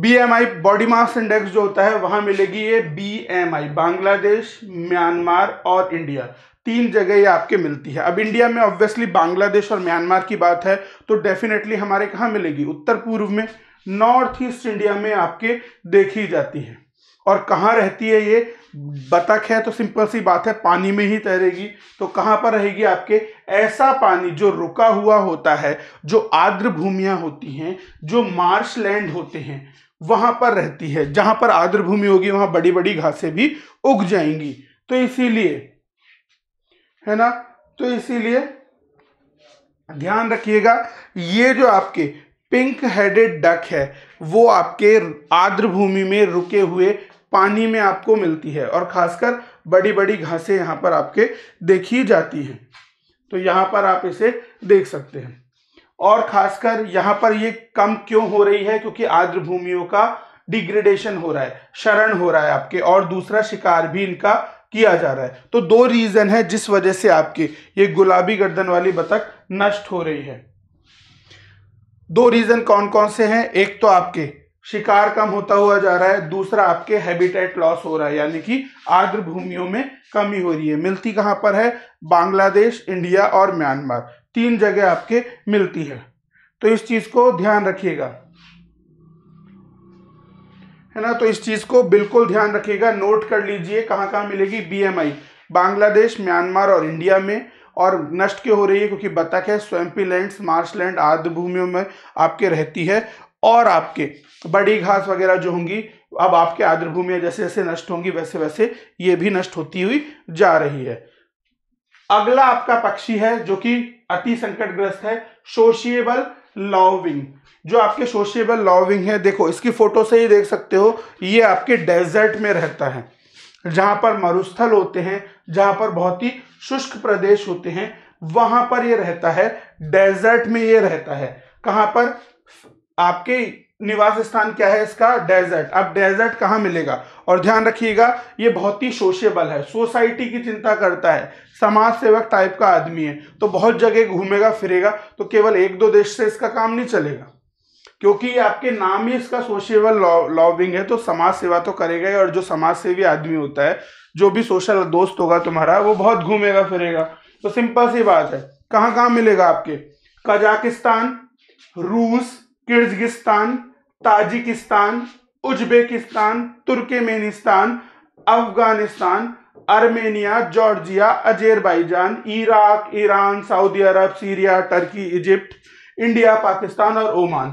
Speaker 1: BMI body mass index जो होता है वहां मिलेगी ये बीएमआई बांग्लादेश म्यांमार और इंडिया तीन जगह ये आपके मिलती है अब इंडिया में ऑब्वियसली बांग्लादेश और म्यांमार की बात है तो डेफिनेटली हमारे कहाँ मिलेगी उत्तर पूर्व में नॉर्थ ईस्ट इंडिया में आपके देखी जाती है और कहाँ रहती है ये बतख है तो सिंपल सी बात है पानी में ही तैरेगी तो कहाँ पर रहेगी आपके ऐसा पानी जो रुका हुआ होता है जो आर्द्र भूमियाँ होती हैं जो मार्श लैंड होते हैं वहाँ पर रहती है जहाँ पर आर्द्र भूमि होगी वहाँ बड़ी बड़ी घासें भी उग जाएंगी तो इसीलिए है ना तो इसीलिए ध्यान रखिएगा ये जो आपके पिंक हेडेड डक है वो आपके आर्द्र भूमि में रुके हुए पानी में आपको मिलती है और खासकर बड़ी बड़ी घासें यहाँ पर आपके देखी जाती हैं तो यहाँ पर आप इसे देख सकते हैं और खासकर यहाँ पर ये कम क्यों हो रही है क्योंकि आर्द्र भूमियों का डिग्रेडेशन हो रहा है शरण हो रहा है आपके और दूसरा शिकार भी इनका किया जा रहा है तो दो रीजन है जिस वजह से आपके ये गुलाबी गर्दन वाली बतख नष्ट हो रही है दो रीजन कौन कौन से हैं एक तो आपके शिकार कम होता हुआ जा रहा है दूसरा आपके हैबिटेट लॉस हो रहा है यानी कि आर्द्र भूमियों में कमी हो रही है मिलती कहाँ पर है बांग्लादेश इंडिया और म्यांमार तीन जगह आपके मिलती है तो इस चीज को ध्यान रखिएगा है ना तो इस चीज को बिल्कुल ध्यान रखिएगा नोट कर लीजिए कहाँ कहाँ मिलेगी बीएमआई बांग्लादेश म्यांमार और इंडिया में और नष्ट क्यों हो रही है क्योंकि बतख है स्वयंपी लैंड मार्श लैंड आर्द्र भूमियों में आपके रहती है और आपके बड़ी घास वगैरह जो होंगी अब आपके आर्द्र भूमि जैसे जैसे नष्ट होंगी वैसे वैसे ये भी नष्ट होती हुई जा रही है अगला आपका पक्षी है जो कि अति संकटग्रस्त है शोषिएबल लॉविंग जो आपके सोशियबल लॉविंग है देखो इसकी फोटो से ही देख सकते हो ये आपके डेजर्ट में रहता है जहां पर मरुस्थल होते हैं जहां पर बहुत ही शुष्क प्रदेश होते हैं वहां पर ये रहता है डेजर्ट में ये रहता है कहां पर आपके निवास स्थान क्या है इसका डेजर्ट अब डेजर्ट कहाँ मिलेगा और ध्यान रखिएगा ये बहुत ही सोशेबल है सोसाइटी की चिंता करता है समाज सेवक टाइप का आदमी है तो बहुत जगह घूमेगा फिरेगा तो केवल एक दो देश से इसका काम नहीं चलेगा क्योंकि आपके नाम ही इसका सोशेबल लॉबिंग है तो समाज सेवा तो करेगा ही और जो समाज सेवी आदमी होता है जो भी सोशल दोस्त होगा तुम्हारा वो बहुत घूमेगा फिरेगा तो सिंपल सी बात है कहाँ कहाँ मिलेगा आपके कजाकिस्तान रूस Kyrgyzstan Tajikistan Uzbekistan Turkmenistan Afghanistan Armenia Georgia Azerbaijan Iraq Iran सऊदी अरब Syria Turkey Egypt India Pakistan और ओमान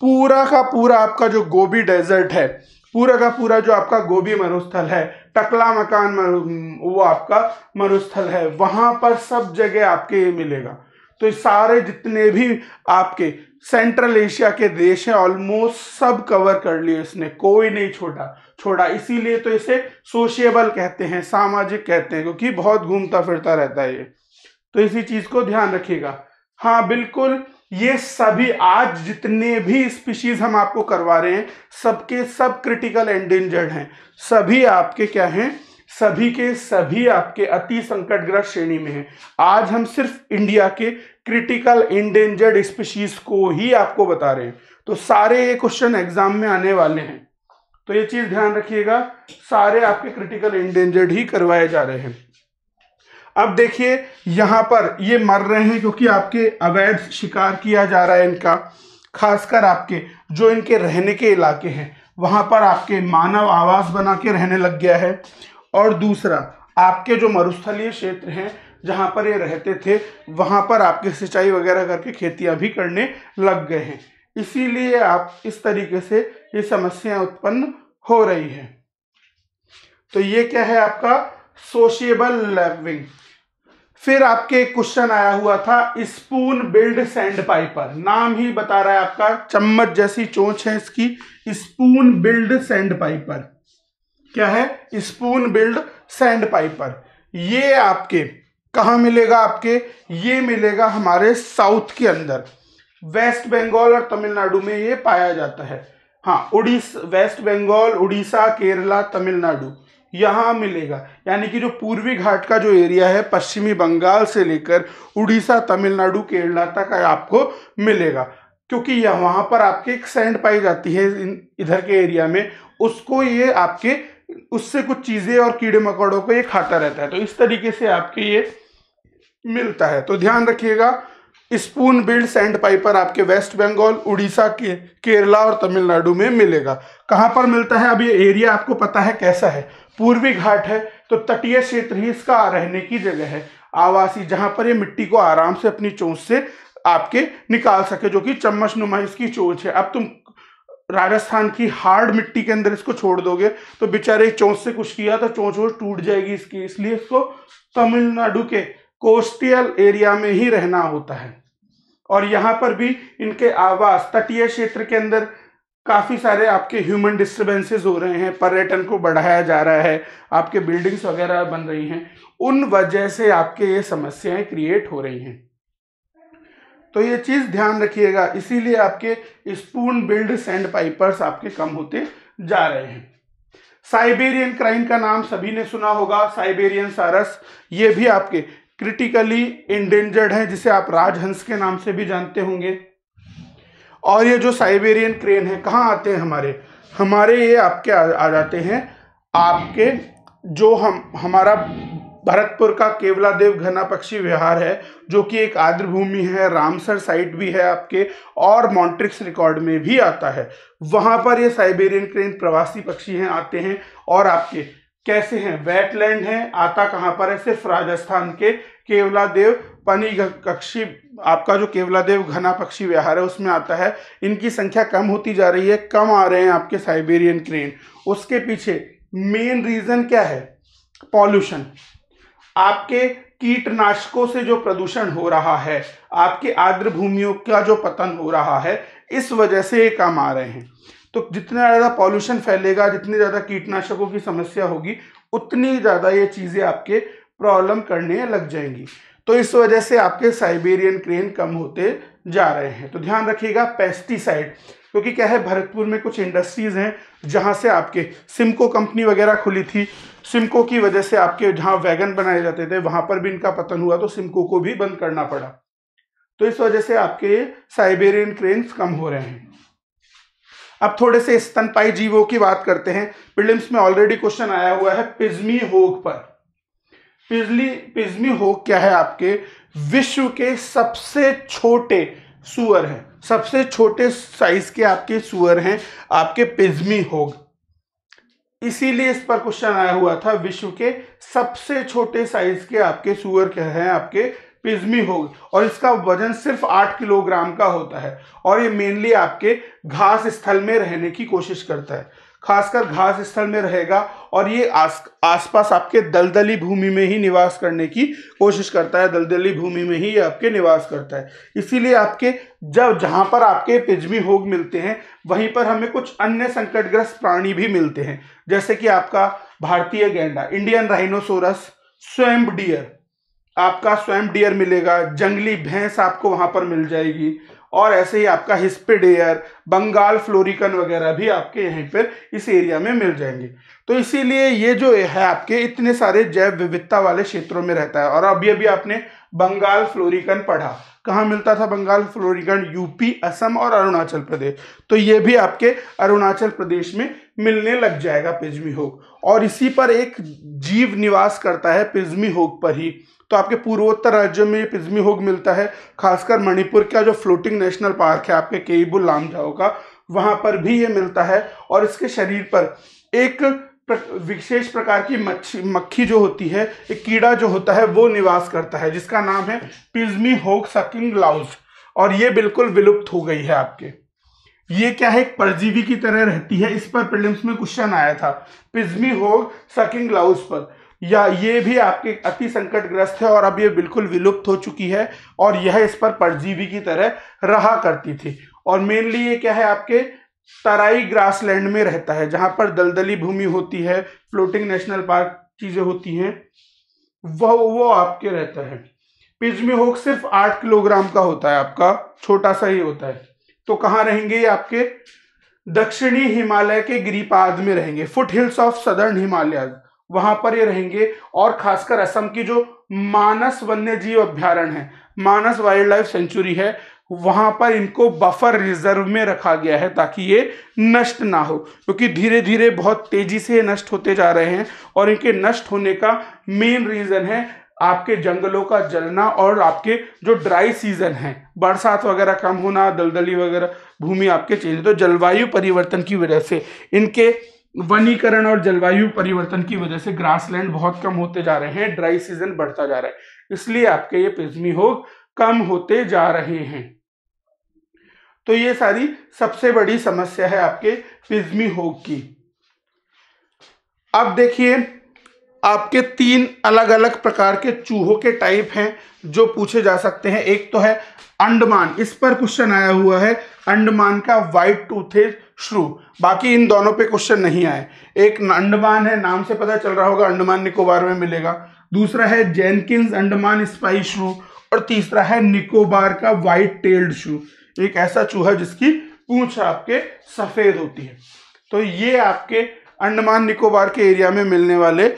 Speaker 1: पूरा का पूरा आपका जो गोभी डेजर्ट है पूरा का पूरा जो आपका गोभी मरुस्थल है टकला मकान मरु, वो आपका मरुस्थल है वहां पर सब जगह आपके ये मिलेगा तो सारे जितने भी आपके सेंट्रल एशिया के देश हैं ऑलमोस्ट सब कवर कर लिए इसने कोई नहीं छोड़ा छोड़ा इसीलिए तो इसे सोशिएबल कहते हैं सामाजिक कहते हैं क्योंकि बहुत घूमता फिरता रहता है ये तो इसी चीज को ध्यान रखिएगा हाँ बिल्कुल ये सभी आज जितने भी स्पीशीज हम आपको करवा रहे हैं सबके सब क्रिटिकल एंडेंजर्ड हैं सभी आपके क्या हैं सभी के सभी आपके अति संकटग्रस्त श्रेणी में है आज हम सिर्फ इंडिया के क्रिटिकल इंडेंजर्ड स्पीशीज को ही आपको बता रहे हैं तो सारे ये क्वेश्चन एग्जाम में आने वाले हैं तो ये चीज ध्यान रखिएगा सारे आपके क्रिटिकल इंडेंजर्ड ही करवाए जा रहे हैं अब देखिए यहां पर ये मर रहे हैं क्योंकि आपके अवैध शिकार किया जा रहा है इनका खासकर आपके जो इनके रहने के इलाके हैं वहां पर आपके मानव आवास बना के रहने लग गया है और दूसरा आपके जो मरुस्थलीय क्षेत्र हैं जहाँ पर ये रहते थे वहाँ पर आपके सिंचाई वगैरह करके खेतियाँ भी करने लग गए हैं इसीलिए आप इस तरीके से ये समस्याएं उत्पन्न हो रही हैं तो ये क्या है आपका सोशिएबल लेविंग फिर आपके एक क्वेश्चन आया हुआ था स्पून बिल्ड सैंड पाइपर नाम ही बता रहा है आपका चम्मच जैसी चोंच है इसकी स्पून बिल्ड सैंड पाइपर क्या है स्पून बिल्ड सैंड पाइपर ये आपके कहाँ मिलेगा आपके ये मिलेगा हमारे साउथ के अंदर वेस्ट बंगाल और तमिलनाडु में ये पाया जाता है हाँ उड़ीस वेस्ट बंगाल उड़ीसा केरला तमिलनाडु यहाँ मिलेगा यानी कि जो पूर्वी घाट का जो एरिया है पश्चिमी बंगाल से लेकर उड़ीसा तमिलनाडु केरला तक आपको मिलेगा क्योंकि यह वहाँ पर आपके एक सैंड पाई जाती है इधर के एरिया में उसको ये आपके उससे कुछ चीज़ें और कीड़े मकोड़ों को ये खाता रहता है तो इस तरीके से आपके ये मिलता है तो ध्यान रखिएगा स्पून बिल्ड सैंड पाइपर आपके वेस्ट बंगाल उड़ीसा के केरला और तमिलनाडु में मिलेगा कहाँ पर मिलता है अब ये एरिया आपको पता है कैसा है पूर्वी घाट है तो तटीय क्षेत्र ही इसका रहने की जगह है आवासी जहाँ पर ये मिट्टी को आराम से अपनी चोंच से आपके निकाल सके जो कि चम्मच नुमा इसकी चोंच है अब तुम राजस्थान की हार्ड मिट्टी के अंदर इसको छोड़ दोगे तो बेचारे चौंस से कुछ किया तो चौंस वोच टूट जाएगी इसकी इसलिए इसको तमिलनाडु के कोस्टियल एरिया में ही रहना होता है और यहाँ पर भी इनके आवास तटीय क्षेत्र के अंदर काफ़ी सारे आपके ह्यूमन डिस्टर्बेंसेस हो रहे हैं पर्यटन को बढ़ाया जा रहा है आपके बिल्डिंग्स वगैरह बन रही हैं उन वजह से आपके ये समस्याएं क्रिएट हो रही हैं तो ये चीज़ ध्यान रखिएगा इसीलिए आपके स्पून बिल्ड सैंड पाइपर्स आपके कम होते जा रहे हैं साइबेरियन क्राइन का नाम सभी ने सुना होगा साइबेरियन सारस ये भी आपके क्रिटिकली इंडेंजर्ड है जिसे आप राजहंस के नाम से भी जानते होंगे और ये जो साइबेरियन क्रेन है कहाँ आते हैं हमारे हमारे ये आपके आ, आ जाते हैं आपके जो हम हमारा भरतपुर का केवला देव घना पक्षी विहार है जो कि एक आर्द्र भूमि है रामसर साइट भी है आपके और मॉन्ट्रिक्स रिकॉर्ड में भी आता है वहां पर ये साइबेरियन क्रेन प्रवासी पक्षी हैं आते हैं और आपके कैसे हैं वेटलैंड है आता कहाँ पर है सिर्फ राजस्थान के केवला देव पनी कक्षी आपका जो केवला देव घना पक्षी विहार है उसमें आता है इनकी संख्या कम होती जा रही है कम आ रहे हैं आपके साइबेरियन क्रेन उसके पीछे मेन रीज़न क्या है पॉल्यूशन आपके कीटनाशकों से जो प्रदूषण हो रहा है आपके आर्द्र भूमियों का जो पतन हो रहा है इस वजह से ये काम आ रहे हैं तो जितना ज़्यादा पॉल्यूशन फैलेगा जितनी ज़्यादा कीटनाशकों की समस्या होगी उतनी ज़्यादा ये चीज़ें आपके प्रॉब्लम करने लग जाएंगी तो इस वजह से आपके साइबेरियन क्रेन कम होते जा रहे हैं तो ध्यान रखिएगा पेस्टिसाइड क्योंकि क्या है भरतपुर में कुछ इंडस्ट्रीज़ हैं जहाँ से आपके सिमको कंपनी वगैरह खुली थी सिमको की वजह से आपके जहाँ वैगन बनाए जाते थे वहाँ पर भी इनका पतन हुआ तो सिमको को भी बंद करना पड़ा तो इस वजह से आपके साइबेरियन क्रेन्स कम हो रहे हैं अब थोड़े से स्तनपाई जीवों की बात करते हैं प्रिलिम्स में ऑलरेडी क्वेश्चन आया हुआ है पिज्मी होग पर पिजली पिज्मी होग क्या है आपके विश्व के सबसे छोटे सुअर है सबसे छोटे साइज के आपके सुअर हैं आपके पिज्मी होग इसीलिए इस पर क्वेश्चन आया हुआ था विश्व के सबसे छोटे साइज के आपके सुअर क्या हैं आपके पिज्मी होग और इसका वजन सिर्फ आठ किलोग्राम का होता है और ये मेनली आपके घास स्थल में रहने की कोशिश करता है खासकर घास स्थल में रहेगा और ये आस आसपास आपके दलदली भूमि में ही निवास करने की कोशिश करता है दलदली भूमि में ही ये आपके निवास करता है इसीलिए आपके जब जहाँ पर आपके पिजमी होग मिलते हैं वहीं पर हमें कुछ अन्य संकटग्रस्त प्राणी भी मिलते हैं जैसे कि आपका भारतीय गेंडा इंडियन राइनोसोरस स्वयं डियर आपका स्वयं डियर मिलेगा जंगली भैंस आपको वहां पर मिल जाएगी और ऐसे ही आपका हिस्पिडेयर बंगाल फ्लोरिकन वगैरह भी आपके यहीं पर इस एरिया में मिल जाएंगे तो इसीलिए ये जो है आपके इतने सारे जैव विविधता वाले क्षेत्रों में रहता है और अभी अभी आपने बंगाल फ्लोरिकन पढ़ा कहाँ मिलता था बंगाल फ्लोरिकन यूपी असम और अरुणाचल प्रदेश तो ये भी आपके अरुणाचल प्रदेश में मिलने लग जाएगा पिजमी होक और इसी पर एक जीव निवास करता है पिज्मी होग पर ही तो आपके पूर्वोत्तर राज्यों में ये पिज्मी होग मिलता है खासकर मणिपुर का जो फ्लोटिंग नेशनल पार्क है आपके केबुल लामझाओ का वहाँ पर भी ये मिलता है और इसके शरीर पर एक विशेष प्रकार की मच्छी मक्खी जो होती है एक कीड़ा जो होता है वो निवास करता है जिसका नाम है पिज्मी होग सकिंग लाउज और ये बिल्कुल विलुप्त हो गई है आपके ये क्या है एक परजीवी की तरह रहती है इस पर प्रिलिम्स में क्वेश्चन आया था पिज्मी होग सकिंग लाउस पर या ये भी आपके अति संकट ग्रस्त है और अब ये बिल्कुल विलुप्त हो चुकी है और यह इस पर परजीवी की तरह रहा करती थी और मेनली ये क्या है आपके तराई ग्रासलैंड में रहता है जहां पर दलदली भूमि होती है फ्लोटिंग नेशनल पार्क चीजें होती हैं वह वो आपके रहता है पिज्मी होग सिर्फ आठ किलोग्राम का होता है आपका छोटा सा ही होता है तो कहाँ रहेंगे आपके दक्षिणी हिमालय के गिरिपाद में रहेंगे foothills of southern Himalaya वहां पर ये रहेंगे और खासकर असम की जो मानस वन्य जीव अभ्यारण है मानस वाइल्ड लाइफ सेंचुरी है वहां पर इनको बफर रिजर्व में रखा गया है ताकि ये नष्ट ना हो क्योंकि धीरे धीरे बहुत तेजी से नष्ट होते जा रहे हैं और इनके नष्ट होने का मेन रीजन है आपके जंगलों का जलना और आपके जो ड्राई सीजन है बरसात वगैरह कम होना दलदली वगैरह भूमि आपके चेंज तो जलवायु परिवर्तन की वजह से इनके वनीकरण और जलवायु परिवर्तन की वजह से ग्रासलैंड बहुत कम होते जा रहे हैं ड्राई सीजन बढ़ता जा रहा है इसलिए आपके ये पिजमी होग कम होते जा रहे हैं तो ये सारी सबसे बड़ी समस्या है आपके पिजमी होग की अब देखिए आपके तीन अलग अलग प्रकार के चूहों के टाइप हैं जो पूछे जा सकते हैं एक तो है अंडमान इस पर क्वेश्चन आया हुआ है अंडमान का वाइट टूथेड श्रू बाकी इन दोनों पे क्वेश्चन नहीं आए एक अंडमान है नाम से पता चल रहा होगा अंडमान निकोबार में मिलेगा दूसरा है जेनकिंस अंडमान स्पाई श्रू और तीसरा है निकोबार का वाइट टेल्ड श्रू एक ऐसा चूहा जिसकी पूछ आपके सफ़ेद होती है तो ये आपके अंडमान निकोबार के एरिया में मिलने वाले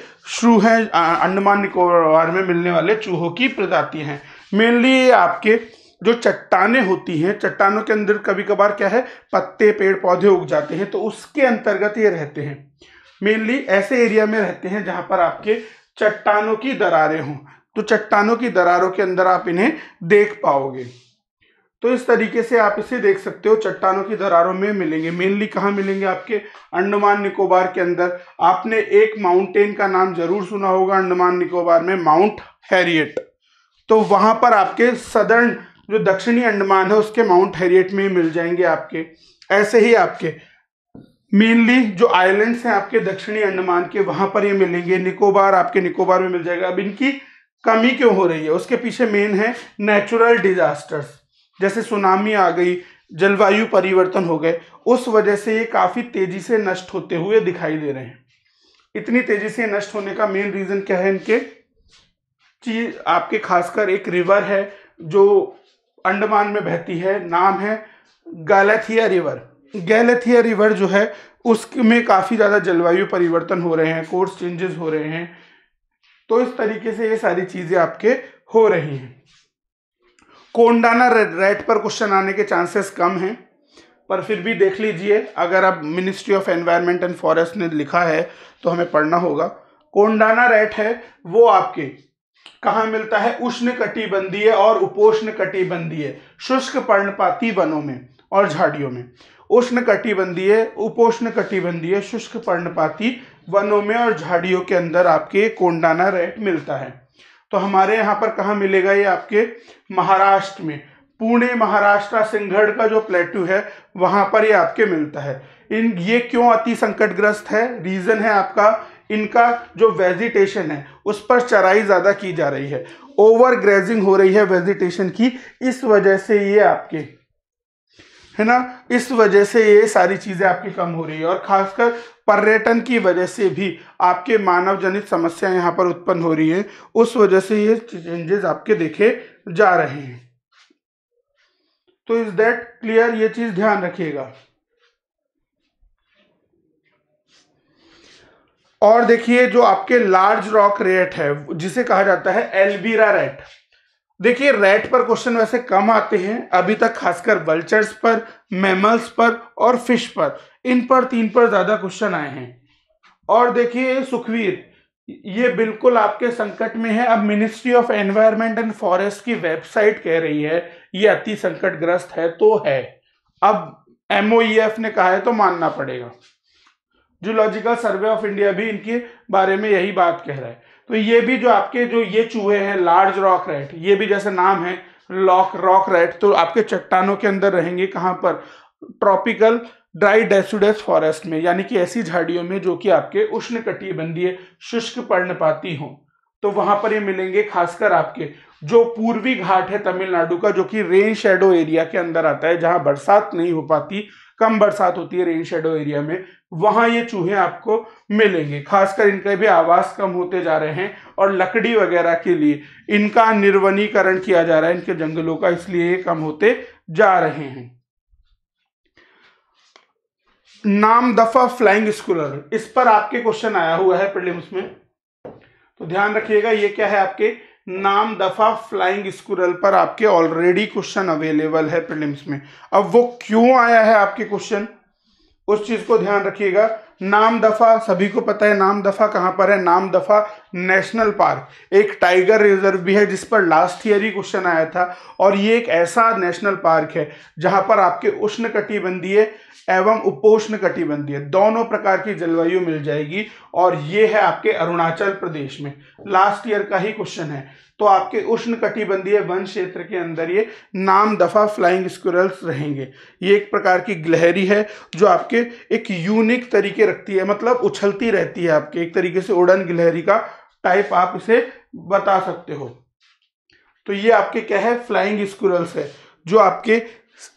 Speaker 1: शू हैं अंडमान निकोबार में मिलने वाले चूहों की प्रजाति हैं मेनली ये आपके जो चट्टाने होती हैं चट्टानों के अंदर कभी कभार क्या है पत्ते पेड़ पौधे उग जाते हैं तो उसके अंतर्गत ये रहते हैं मेनली ऐसे एरिया में रहते हैं जहाँ पर आपके चट्टानों की दरारें हों तो चट्टानों की दरारों के अंदर आप इन्हें देख पाओगे तो इस तरीके से आप इसे देख सकते हो चट्टानों की दरारों में मिलेंगे मेनली कहाँ मिलेंगे आपके अंडमान निकोबार के अंदर आपने एक माउंटेन का नाम जरूर सुना होगा अंडमान निकोबार में माउंट हैरियट तो वहां पर आपके सदर्न जो दक्षिणी अंडमान है उसके माउंट हैरियट में मिल जाएंगे आपके ऐसे ही आपके मेनली जो आइलैंड्स हैं आपके दक्षिणी अंडमान के वहां पर ये मिलेंगे निकोबार आपके निकोबार में मिल जाएगा अब इनकी कमी क्यों हो रही है उसके पीछे मेन है नेचुरल डिजास्टर्स जैसे सुनामी आ गई जलवायु परिवर्तन हो गए उस वजह से ये काफ़ी तेज़ी से नष्ट होते हुए दिखाई दे रहे हैं इतनी तेज़ी से नष्ट होने का मेन रीज़न क्या है इनके चीज आपके खासकर एक रिवर है जो अंडमान में बहती है नाम है गैलेथिया रिवर गैलेथिया रिवर जो है उसमें काफ़ी ज़्यादा जलवायु परिवर्तन हो रहे हैं कोर्स चेंजेस हो रहे हैं तो इस तरीके से ये सारी चीज़ें आपके हो रही हैं कोंडाना रेट पर क्वेश्चन आने के चांसेस कम हैं पर फिर भी देख लीजिए अगर अब ministry of environment and forest ने लिखा है तो हमें पढ़ना होगा कोंडाना रेट है वो आपके कहाँ मिलता है उष्ण कटिबंधीय और उपोष्ण कटिबंधीय शुष्क पर्णपाती वनों में और झाड़ियों में उष्ण कटिबंधीय उपोष्ण कटिबंधीय शुष्क पर्णपाती वनों में और झाड़ियों के अंदर आपके कोंडाना रेट मिलता है तो हमारे यहाँ पर कहाँ मिलेगा ये आपके महाराष्ट्र में पुणे महाराष्ट्र सिंहगढ़ का जो प्लेट्यू है वहां पर ये आपके मिलता है इन ये क्यों अति संकटग्रस्त है रीजन है आपका इनका जो वेजिटेशन है उस पर चराई ज़्यादा की जा रही है ओवर ग्रेजिंग हो रही है वेजिटेशन की इस वजह से ये आपके है ना इस वजह से ये सारी चीज़ें आपकी कम हो रही है और खासकर पर्यटन की वजह से भी आपके मानव जनित समस्या यहाँ पर उत्पन्न हो रही है उस वजह से ये चेंजेस आपके देखे जा रहे हैं तो इज दैट क्लियर ये चीज़ ध्यान रखिएगा और देखिए जो आपके लार्ज रॉक रेट है जिसे कहा जाता है एल्बीरा रेट देखिए रेट पर क्वेश्चन वैसे कम आते हैं अभी तक खासकर वल्चर्स पर मेमल्स पर और फिश पर इन पर तीन पर ज़्यादा क्वेश्चन आए हैं और देखिए सुखवीर ये बिल्कुल आपके संकट में है अब ministry of environment and forest की वेबसाइट कह रही है ये अति संकटग्रस्त है तो है अब एमओ e ने कहा है तो मानना पड़ेगा जूलॉजिकल सर्वे ऑफ इंडिया भी इनके बारे में यही बात कह रहा है तो ये भी जो आपके जो ये चूहे हैं लार्ज रॉक रेट ये भी जैसे नाम है लॉक रॉक रेट तो आपके चट्टानों के अंदर रहेंगे कहाँ पर ट्रॉपिकल ड्राई डेसुडेस फॉरेस्ट में यानी कि ऐसी झाड़ियों में जो कि आपके उष्ण कटिबंधीय शुष्क पर्णपाती हों तो वहां पर ये मिलेंगे खासकर आपके जो पूर्वी घाट है तमिलनाडु का जो कि रेन शेडो एरिया के अंदर आता है जहां बरसात नहीं हो पाती कम बरसात होती है रेन शेडो एरिया में वहां ये चूहे आपको मिलेंगे खासकर इनके भी आवास कम होते जा रहे हैं और लकड़ी वगैरह के लिए इनका निर्वनीकरण किया जा रहा है इनके जंगलों का इसलिए ये कम होते जा रहे हैं नाम दफा फ्लाइंग स्कूलर इस पर आपके क्वेश्चन आया हुआ है प्रलिम्स में तो ध्यान रखिएगा ये क्या है आपके नाम दफा फ्लाइंग स्कूरल पर आपके ऑलरेडी क्वेश्चन अवेलेबल है प्रीलिम्स में अब वो क्यों आया है आपके क्वेश्चन उस चीज को ध्यान रखिएगा नाम दफा सभी को पता है नाम दफा कहाँ पर है नाम दफा नेशनल पार्क एक टाइगर रिजर्व भी है जिस पर लास्ट ईयर ही क्वेश्चन आया था और ये एक ऐसा नेशनल पार्क है जहां पर आपके उष्ण कटिबंधीय एवं उपोष्ण कटिबंधीय दोनों प्रकार की जलवायु मिल जाएगी और ये है आपके अरुणाचल प्रदेश में लास्ट ईयर का ही क्वेश्चन है तो आपके उष्ण कटिबंधीय वन क्षेत्र के अंदर ये नाम दफा फ्लाइंग स्क्विरल्स रहेंगे ये एक प्रकार की गलहरी है जो आपके एक यूनिक तरीके रखती है मतलब उछलती रहती है आपके एक तरीके से उड़न गिलहरी का टाइप आप इसे बता सकते हो तो ये आपके क्या है फ्लाइंग स्कूरल्स है जो आपके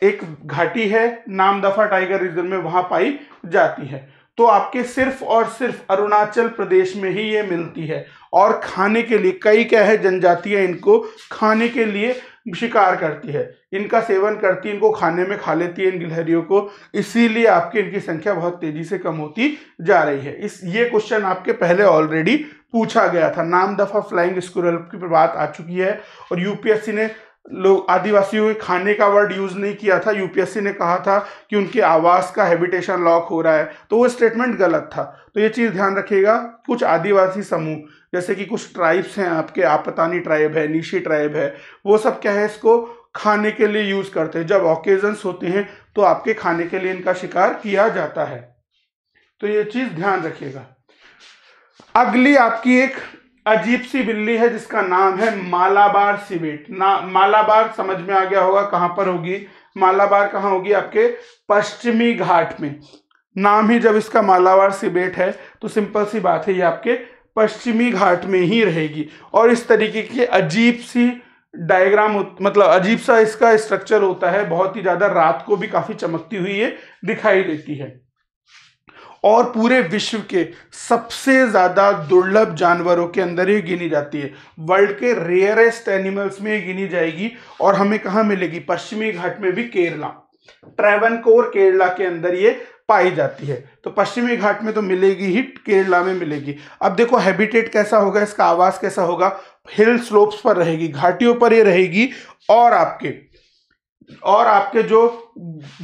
Speaker 1: एक घाटी है नाम दफा टाइगर रिजर्व में वहां पाई जाती है तो आपके सिर्फ और सिर्फ अरुणाचल प्रदेश में ही ये मिलती है और खाने के लिए कई क्या है जनजातियां इनको खाने के लिए शिकार करती है इनका सेवन करती है इनको खाने में खा लेती है इन गिलहरियों को इसीलिए आपकी इनकी संख्या बहुत तेजी से कम होती जा रही है इस ये क्वेश्चन आपके पहले ऑलरेडी पूछा गया था नाम दफा फ्लाइंग स्कूल की बात आ चुकी है और यूपीएससी ने लोग आदिवासियों के खाने का वर्ड यूज नहीं किया था यूपीएससी ने कहा था कि उनके आवास का हैबिटेशन लॉक हो रहा है तो वो स्टेटमेंट गलत था तो ये चीज ध्यान रखिएगा कुछ आदिवासी समूह जैसे कि कुछ ट्राइब्स हैं आपके आपतानी ट्राइब है नीशी ट्राइब है वो सब क्या है इसको खाने के लिए यूज करते हैं जब ऑकेजन्स होते हैं तो आपके खाने के लिए इनका शिकार किया जाता है तो ये चीज ध्यान रखिएगा अगली आपकी एक अजीब सी बिल्ली है जिसका नाम है मालाबार सिबेट ना मालाबार समझ में आ गया होगा कहां पर होगी मालाबार कहाँ होगी आपके पश्चिमी घाट में नाम ही जब इसका मालाबार सिबेट है तो सिंपल सी बात है ये आपके पश्चिमी घाट में ही रहेगी और इस तरीके की अजीब सी डायग्राम मतलब अजीब सा इसका स्ट्रक्चर होता है बहुत ही ज़्यादा रात को भी काफ़ी चमकती हुई ये दिखाई देती है और पूरे विश्व के सबसे ज़्यादा दुर्लभ जानवरों के अंदर ये गिनी जाती है वर्ल्ड के रेयरेस्ट एनिमल्स में ये गिनी जाएगी और हमें कहाँ मिलेगी पश्चिमी घाट में भी केरला कोर केरला के अंदर ये पाई जाती है तो पश्चिमी घाट में तो मिलेगी ही केरला में मिलेगी अब देखो हैबिटेट कैसा होगा इसका आवास कैसा होगा हिल स्लोप्स पर रहेगी घाटियों पर ये रहेगी और आपके और आपके जो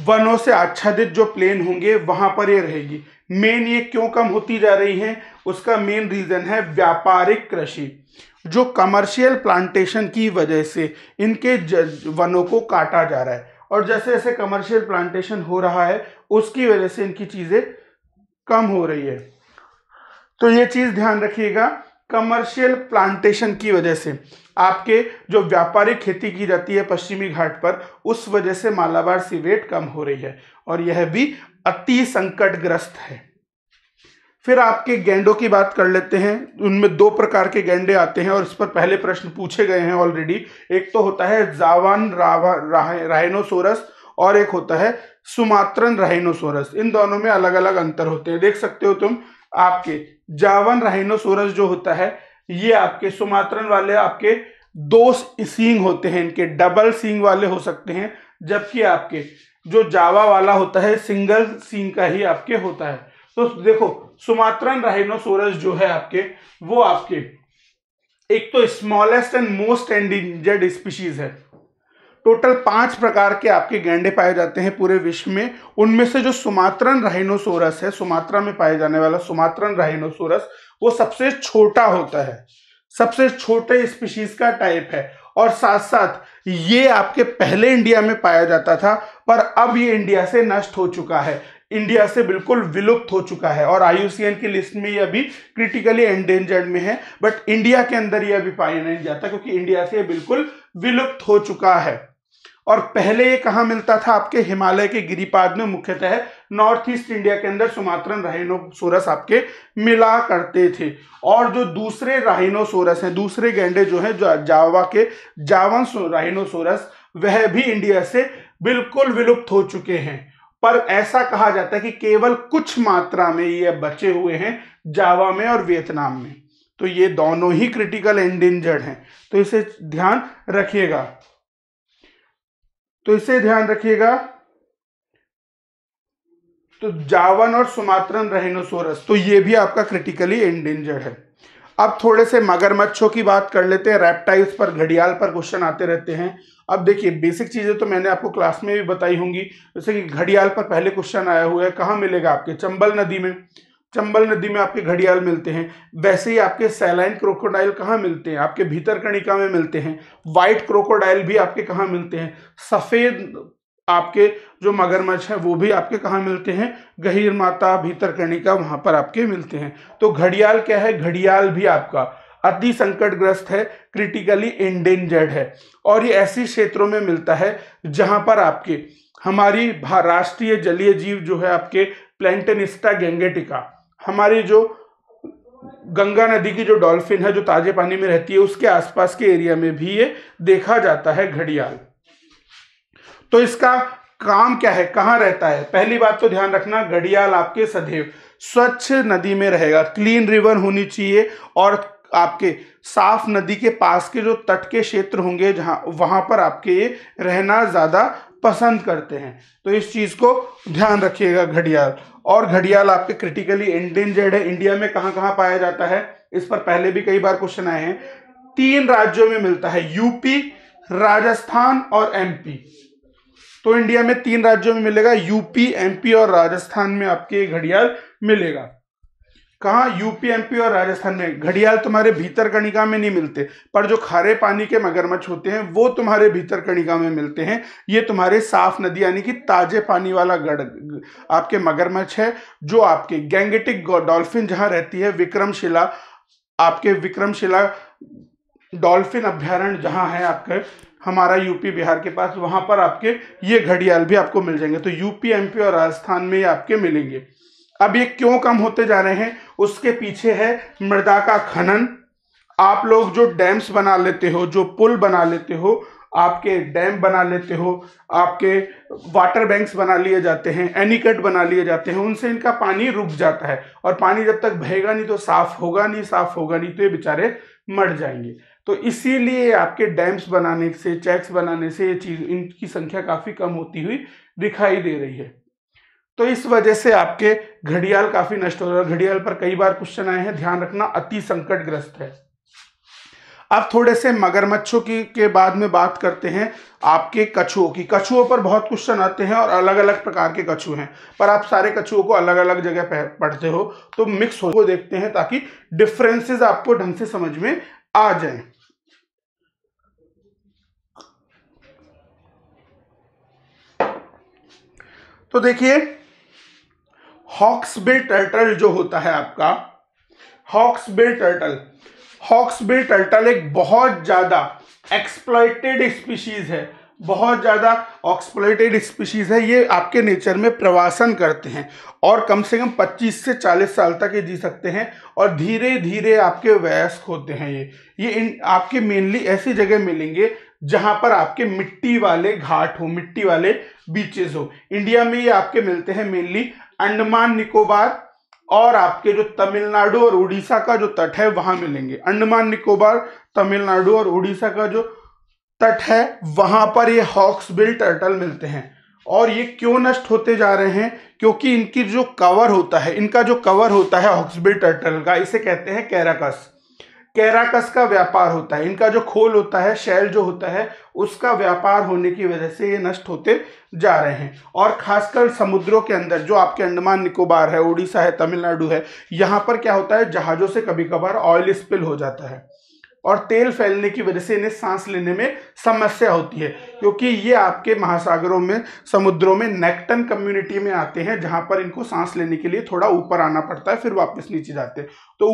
Speaker 1: वनों से आच्छादित जो प्लेन होंगे वहां पर ये रहेगी मेन ये क्यों कम होती जा रही है उसका मेन रीजन है व्यापारिक कृषि जो कमर्शियल प्लांटेशन की वजह से इनके वनों को काटा जा रहा है और जैसे जैसे कमर्शियल प्लांटेशन हो रहा है उसकी वजह से इनकी चीज़ें कम हो रही है तो ये चीज़ ध्यान रखिएगा कमर्शियल प्लांटेशन की वजह से आपके जो व्यापारिक खेती की जाती है पश्चिमी घाट पर उस वजह से मालाबार सी रेट कम हो रही है और यह भी अति संकटग्रस्त है फिर आपके गेंडों की बात कर लेते हैं उनमें दो प्रकार के गेंडे आते हैं और इस पर पहले प्रश्न पूछे गए हैं ऑलरेडी एक तो होता है जावान राइनोसोरस और एक होता है सुमात्रन राइनोसोरस इन दोनों में अलग अलग अंतर होते हैं देख सकते हो तुम आपके जावन राइनोसोरस जो होता है ये आपके सुमात्रन वाले आपके दो सींग होते हैं इनके डबल सींग वाले हो सकते हैं जबकि आपके जो जावा वाला होता है सिंगल सींग का ही आपके होता है तो देखो सुमात्रन राइनोसोरस जो है आपके वो आपके एक तो smallest and most endangered species है टोटल पांच प्रकार के आपके गैंडे पाए जाते हैं पूरे विश्व में उनमें से जो सुमात्रन राइनोसोरस है सुमात्रा में पाए जाने वाला सुमात्रन राइनोसोरस वो सबसे छोटा होता है सबसे छोटे स्पीशीज का टाइप है और साथ साथ ये आपके पहले इंडिया में पाया जाता था पर अब ये इंडिया से नष्ट हो चुका है इंडिया से बिल्कुल विलुप्त हो चुका है और आईयूसीएन की लिस्ट में ये अभी क्रिटिकली एंडेंजर्ड में है बट इंडिया के अंदर ये अभी पाया नहीं जाता क्योंकि इंडिया से बिल्कुल विलुप्त हो चुका है और पहले ये कहाँ मिलता था आपके हिमालय के गिरिपाद में मुख्यतः नॉर्थ ईस्ट इंडिया के अंदर सुमात्रन राइनोसोरस आपके मिला करते थे और जो दूसरे राइनोसोरस हैं दूसरे गेंडे जो हैं जो जावा के जावन राइनोसोरस वह भी इंडिया से बिल्कुल विलुप्त हो चुके हैं पर ऐसा कहा जाता है कि केवल कुछ मात्रा में ये बचे हुए हैं जावा में और वियतनाम में तो ये दोनों ही क्रिटिकल एंडेंजर्ड हैं तो इसे ध्यान रखिएगा तो इसे ध्यान रखिएगा तो जावन और सुमात्रन रहनोसोरस तो ये भी आपका क्रिटिकली एंडेंजर्ड है अब थोड़े से मगरमच्छों की बात कर लेते हैं रेप्टाइल्स पर घड़ियाल पर क्वेश्चन आते रहते हैं अब देखिए बेसिक चीज़ें तो मैंने आपको क्लास में भी बताई होंगी जैसे कि घड़ियाल पर पहले क्वेश्चन आया हुआ है कहाँ मिलेगा आपके चंबल नदी में चंबल नदी में आपके घड़ियाल मिलते हैं वैसे ही आपके सैलाइन क्रोकोडाइल कहाँ मिलते हैं आपके भीतर कणिका में मिलते हैं वाइट क्रोकोडाइल भी आपके कहाँ मिलते हैं सफ़ेद आपके जो मगरमच्छ है वो भी आपके कहाँ मिलते हैं गहिर माता भीतर कणिका वहाँ पर आपके मिलते हैं तो घड़ियाल क्या है घड़ियाल भी आपका अति संकटग्रस्त है क्रिटिकली इंडेंजर्ड है और ये ऐसे क्षेत्रों में मिलता है जहाँ पर आपके हमारी राष्ट्रीय जलीय जीव जो है आपके प्लैंटनिस्टा गेंगेटिका हमारी जो गंगा नदी की जो डॉल्फिन है जो ताजे पानी में रहती है उसके आसपास के एरिया में भी ये देखा जाता है घड़ियाल तो इसका काम क्या है कहाँ रहता है पहली बात तो ध्यान रखना घड़ियाल आपके सदैव स्वच्छ नदी में रहेगा क्लीन रिवर होनी चाहिए और आपके साफ नदी के पास के जो तट के क्षेत्र होंगे जहाँ वहाँ पर आपके ये रहना ज़्यादा पसंद करते हैं तो इस चीज़ को ध्यान रखिएगा घड़ियाल और घड़ियाल आपके क्रिटिकली इंडेंजर्ड है इंडिया में कहाँ कहाँ पाया जाता है इस पर पहले भी कई बार क्वेश्चन आए हैं तीन राज्यों में मिलता है यूपी राजस्थान और एमपी तो इंडिया में तीन राज्यों में मिलेगा यूपी एमपी और राजस्थान में आपके घड़ियाल मिलेगा कहा यूपी एमपी और राजस्थान में घड़ियाल तुम्हारे भीतर कणिका में नहीं मिलते पर जो खारे पानी के मगरमच्छ होते हैं वो तुम्हारे भीतर कणिका में मिलते हैं ये तुम्हारे साफ नदी यानी कि ताजे पानी वाला गढ़ आपके मगरमच्छ है जो आपके गैंगेटिक डॉल्फिन जहाँ रहती है विक्रमशिला आपके विक्रमशिला डॉल्फिन अभ्यारण्य जहाँ है आपके हमारा यूपी बिहार के पास वहां पर आपके ये घड़ियाल भी आपको मिल जाएंगे तो यूपी एमपी और राजस्थान में ये आपके मिलेंगे अब ये क्यों कम होते जा रहे हैं उसके पीछे है मृदा का खनन आप लोग जो डैम्स बना लेते हो जो पुल बना लेते हो आपके डैम बना लेते हो आपके वाटर बैंक्स बना लिए जाते हैं एनीकट बना लिए जाते हैं उनसे इनका पानी रुक जाता है और पानी जब तक बहेगा नहीं तो साफ होगा नहीं साफ होगा नहीं तो ये बेचारे मर जाएंगे तो इसीलिए आपके डैम्स बनाने से चेक्स बनाने से ये चीज़ इनकी संख्या काफ़ी कम होती हुई दिखाई दे रही है तो इस वजह से आपके घड़ियाल काफी नष्ट हो रहा है घड़ियाल पर कई बार क्वेश्चन आए हैं ध्यान रखना अति संकट ग्रस्त है अब थोड़े से मगरमच्छों की के बाद में बात करते हैं आपके कछुओं की कछुओं पर बहुत क्वेश्चन आते हैं और अलग अलग प्रकार के कछुए हैं पर आप सारे कछुओं को अलग अलग जगह पढ़ते हो तो मिक्स हो देखते हैं ताकि डिफरेंसेस आपको ढंग से समझ में आ जाए तो देखिए बे टर्टल जो होता है आपका hawksbill turtle hawksbill turtle एक बहुत ज़्यादा एक्सप्लॉयटेड स्पीशीज़ है बहुत ज़्यादा ऑक्सप्लेटेड स्पीशीज़ है ये आपके नेचर में प्रवासन करते हैं और कम से कम 25 से 40 साल तक ये जी सकते हैं और धीरे धीरे आपके वयस्क होते हैं ये ये इन आपके मेनली ऐसी जगह मिलेंगे जहां पर आपके मिट्टी वाले घाट हो मिट्टी वाले बीचेस हो इंडिया में ये आपके मिलते हैं मेनली अंडमान निकोबार और आपके जो तमिलनाडु और उड़ीसा का जो तट है वहां मिलेंगे अंडमान निकोबार तमिलनाडु और उड़ीसा का जो तट है वहां पर ये हॉक्स बिल टर्टल मिलते हैं और ये क्यों नष्ट होते जा रहे हैं क्योंकि इनकी जो कवर होता है इनका जो कवर होता है हॉक्सबिल टर्टल का इसे कहते हैं कैराकस कैराकस का व्यापार होता है इनका जो खोल होता है शैल जो होता है उसका व्यापार होने की वजह से ये नष्ट होते जा रहे हैं और खासकर समुद्रों के अंदर जो आपके अंडमान निकोबार है उड़ीसा है तमिलनाडु है यहाँ पर क्या होता है जहाज़ों से कभी कभार ऑयल स्पिल हो जाता है और तेल फैलने की वजह से इन्हें सांस लेने में समस्या होती है क्योंकि ये आपके महासागरों में समुद्रों में नेक्टन कम्युनिटी में आते हैं जहाँ पर इनको सांस लेने के लिए थोड़ा ऊपर आना पड़ता है फिर वापस नीचे जाते हैं तो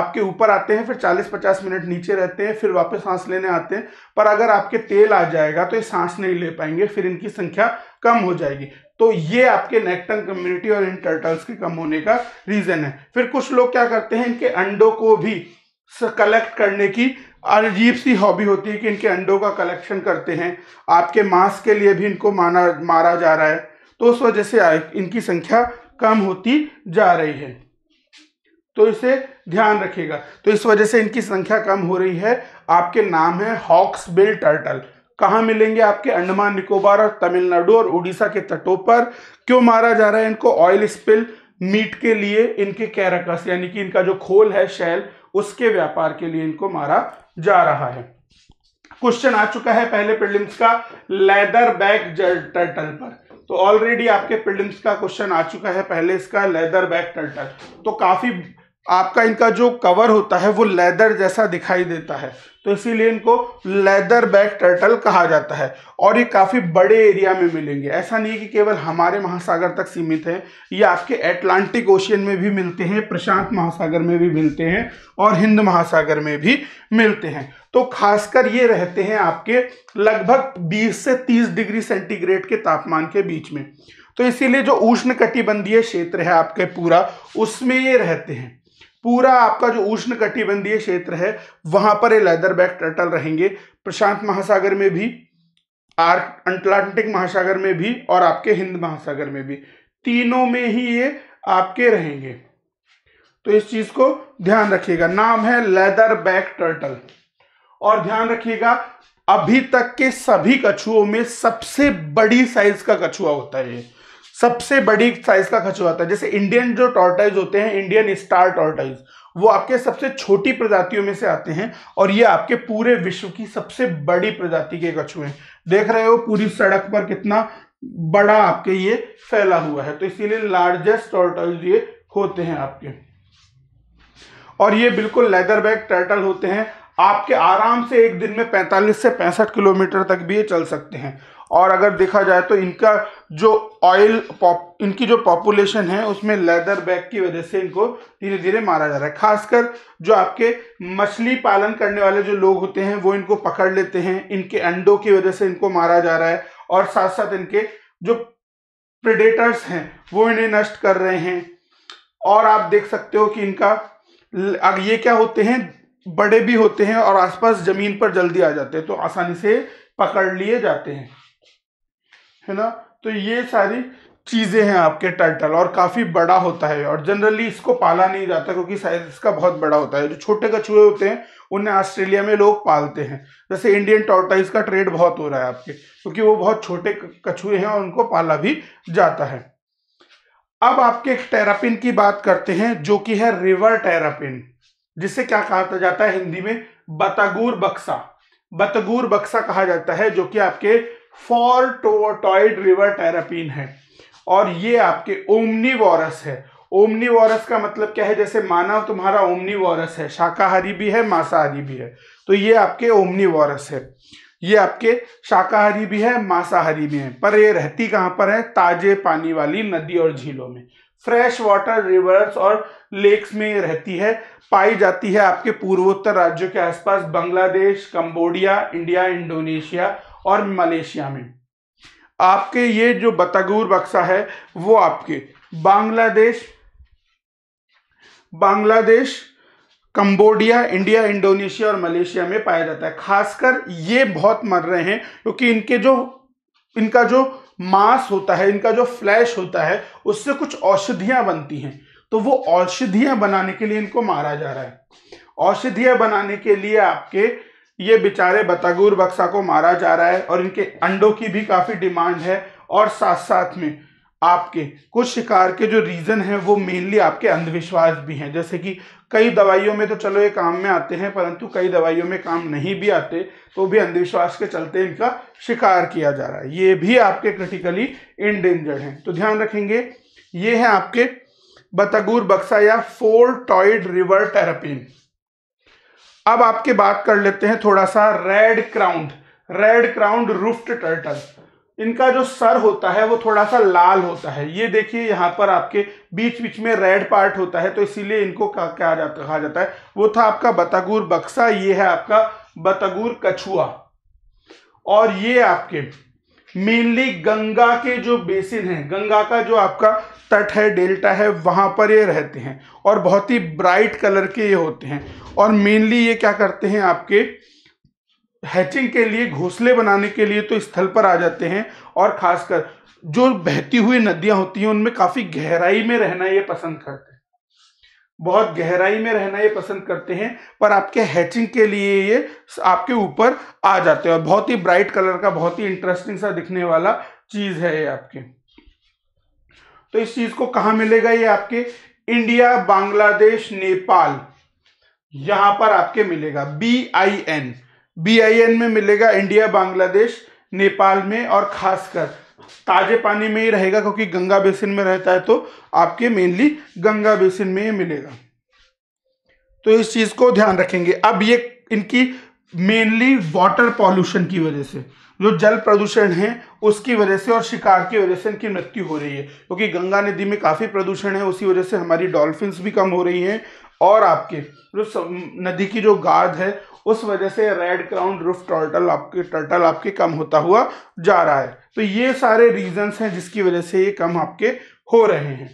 Speaker 1: आपके ऊपर आते हैं फिर 40-50 मिनट नीचे रहते हैं फिर वापस सांस लेने आते हैं पर अगर आपके तेल आ जाएगा तो ये सांस नहीं ले पाएंगे फिर इनकी संख्या कम हो जाएगी तो ये आपके नेक्टन कम्युनिटी और इन टर्टल्स के कम होने का रीज़न है फिर कुछ लोग क्या करते हैं इनके अंडों को भी कलेक्ट करने की अजीब सी हॉबी होती है कि इनके अंडों का कलेक्शन करते हैं आपके मांस के लिए भी इनको माना मारा जा रहा है तो उस वजह से इनकी संख्या कम होती जा रही है तो इसे ध्यान रखिएगा तो इस वजह से इनकी संख्या कम हो रही है आपके नाम है हॉक्स बिल टर्टल कहाँ मिलेंगे आपके अंडमान निकोबार और तमिलनाडु और उड़ीसा के तटों पर क्यों मारा जा रहा है इनको ऑयल स्पिल मीट के लिए इनके कैरकस यानी कि इनका जो खोल है शैल उसके व्यापार के लिए इनको मारा जा रहा है क्वेश्चन आ चुका है पहले प्रिलिम्स का लेदर बैग टर्टल पर तो ऑलरेडी आपके प्रिलिम्स का क्वेश्चन आ चुका है पहले इसका लेदर बैग टर्टल तो काफी आपका इनका जो कवर होता है वो लेदर जैसा दिखाई देता है तो इसीलिए इनको लेदर बैक टर्टल कहा जाता है और ये काफ़ी बड़े एरिया में मिलेंगे ऐसा नहीं कि केवल हमारे महासागर तक सीमित है ये आपके एटलांटिक ओशियन में भी मिलते हैं प्रशांत महासागर में भी मिलते हैं और हिंद महासागर में भी मिलते हैं तो खासकर ये रहते हैं आपके लगभग बीस से तीस डिग्री सेंटीग्रेड के तापमान के बीच में तो इसीलिए जो उष्ण कटिबंधीय क्षेत्र है आपके पूरा उसमें ये रहते हैं पूरा आपका जो उष्ण कटिबंधीय क्षेत्र है वहां पर ये लेदर बैक टर्टल रहेंगे प्रशांत महासागर में भी अंटलांटिक महासागर में भी और आपके हिंद महासागर में भी तीनों में ही ये आपके रहेंगे तो इस चीज को ध्यान रखिएगा नाम है लेदर बैक टर्टल और ध्यान रखिएगा अभी तक के सभी कछुओं में सबसे बड़ी साइज का कछुआ होता है ये सबसे बड़ी साइज का खचुआ आता है जैसे इंडियन जो टॉर्टाइज होते हैं इंडियन स्टार टॉर्टाइज वो आपके सबसे छोटी प्रजातियों में से आते हैं और ये आपके पूरे विश्व की सबसे बड़ी प्रजाति के कछुए हैं देख रहे हो पूरी सड़क पर कितना बड़ा आपके ये फैला हुआ है तो इसीलिए लार्जेस्ट टर्टल ये होते हैं आपके और ये बिल्कुल लेदर बैग टर्टल होते हैं आपके आराम से एक दिन में 45 से 65 किलोमीटर तक भी ये चल सकते हैं और अगर देखा जाए तो इनका जो ऑयल इनकी जो पॉपुलेशन है उसमें लेदर बैग की वजह से इनको धीरे धीरे मारा जा रहा है खासकर जो आपके मछली पालन करने वाले जो लोग होते हैं वो इनको पकड़ लेते हैं इनके अंडों की वजह से इनको मारा जा रहा है और साथ साथ इनके जो प्रिडेटर्स हैं वो इन्हें नष्ट कर रहे हैं और आप देख सकते हो कि इनका अब ये क्या होते हैं बड़े भी होते हैं और आसपास जमीन पर जल्दी आ जाते हैं तो आसानी से पकड़ लिए जाते हैं है ना तो ये सारी चीज़ें हैं आपके टर्टल और काफ़ी बड़ा होता है और जनरली इसको पाला नहीं जाता क्योंकि साइज इसका बहुत बड़ा होता है जो छोटे कछुए होते हैं उन्हें ऑस्ट्रेलिया में लोग पालते हैं जैसे इंडियन टॉर्टाइज का ट्रेड बहुत हो रहा है आपके क्योंकि वो बहुत छोटे कछुए हैं और उनको पाला भी जाता है अब आपके एक टेरापिन की बात करते हैं जो कि है रिवर टेरापिन जिसे क्या कहा जाता है हिंदी में बतागूर बक्सा बतगूर बक्सा कहा जाता है जो कि आपके फॉर टोटॉइड रिवर टेरापिन है और ये आपके ओमनी है ओमनी का मतलब क्या है जैसे मानव तुम्हारा ओमनी है शाकाहारी भी है मांसाहारी भी है तो ये आपके ओमनी है ये आपके शाकाहारी भी है मांसाहारी भी है पर ये रहती कहाँ पर है ताजे पानी वाली नदी और झीलों में फ्रेश वाटर रिवर्स और लेक्स में ये रहती है पाई जाती है आपके पूर्वोत्तर राज्यों के आसपास बांग्लादेश कंबोडिया इंडिया इंडोनेशिया और मलेशिया में आपके ये जो बतागूर बक्सा है वो आपके Bangladesh Bangladesh Cambodia India Indonesia और मलेशिया में पाया जाता है खासकर ये बहुत मर रहे हैं क्योंकि इनके जो इनका जो मांस होता है इनका जो फ्लैश होता है उससे कुछ औषधियां बनती हैं तो वो औषधियां बनाने के लिए इनको मारा जा रहा है औषधियां बनाने के लिए आपके ये बेचारे बतागुर बक्सा को मारा जा रहा है और इनके अंडों की भी काफ़ी डिमांड है और साथ साथ में आपके कुछ शिकार के जो रीज़न हैं वो मेनली आपके अंधविश्वास भी हैं जैसे कि कई दवाइयों में तो चलो ये काम में आते हैं परंतु कई दवाइयों में काम नहीं भी आते तो भी अंधविश्वास के चलते इनका शिकार किया जा रहा है ये भी आपके क्रिटिकली इनडेंजर्ड हैं तो ध्यान रखेंगे ये हैं आपके बतागुर बक्सा या फोर टॉयड रिवर टेरापिन अब आपके बात कर लेते हैं थोड़ा सा red crowned red crowned roofed turtle इनका जो सर होता है वो थोड़ा सा लाल होता है ये देखिए यहाँ पर आपके बीच बीच में रेड पार्ट होता है तो इसीलिए इनको कहा जाता कहा जाता है वो था आपका बतागुर बक्सा ये है आपका बतागुर कछुआ और ये आपके मेनली गंगा के जो बेसिन है गंगा का जो आपका तट है डेल्टा है वहाँ पर ये रहते हैं और बहुत ही ब्राइट कलर के ये होते हैं और मेनली ये क्या करते हैं आपके हैचिंग के लिए घोंसले बनाने के लिए तो स्थल पर आ जाते हैं और खासकर जो बहती हुई नदियां होती हैं उनमें काफ़ी गहराई में रहना ये पसंद करते हैं बहुत गहराई में रहना ये पसंद करते हैं पर आपके हैचिंग के लिए ये आपके ऊपर आ जाते हैं और बहुत ही ब्राइट कलर का बहुत ही इंटरेस्टिंग सा दिखने वाला चीज़ है ये आपके तो इस चीज को कहा मिलेगा ये आपके इंडिया बांग्लादेश नेपाल यहां पर आपके मिलेगा B I N B I N में मिलेगा इंडिया बांग्लादेश नेपाल में और खासकर ताजे पानी में ही रहेगा क्योंकि गंगा बेसिन में रहता है तो आपके मेनली गंगा बेसिन में ही मिलेगा तो इस चीज को ध्यान रखेंगे अब ये इनकी मेनली वाटर पॉल्यूशन की वजह से जो जल प्रदूषण है उसकी वजह से और शिकार की वजह से इनकी मृत्यु हो रही है क्योंकि गंगा नदी में काफ़ी प्रदूषण है उसी वजह से हमारी डॉल्फिन्स भी कम हो रही हैं और आपके जो नदी की जो गाद है उस वजह से रेड क्राउन रूफ टर्टल आपके टर्टल आपके कम होता हुआ जा रहा है तो ये सारे रीजंस हैं जिसकी वजह से ये कम आपके हो रहे हैं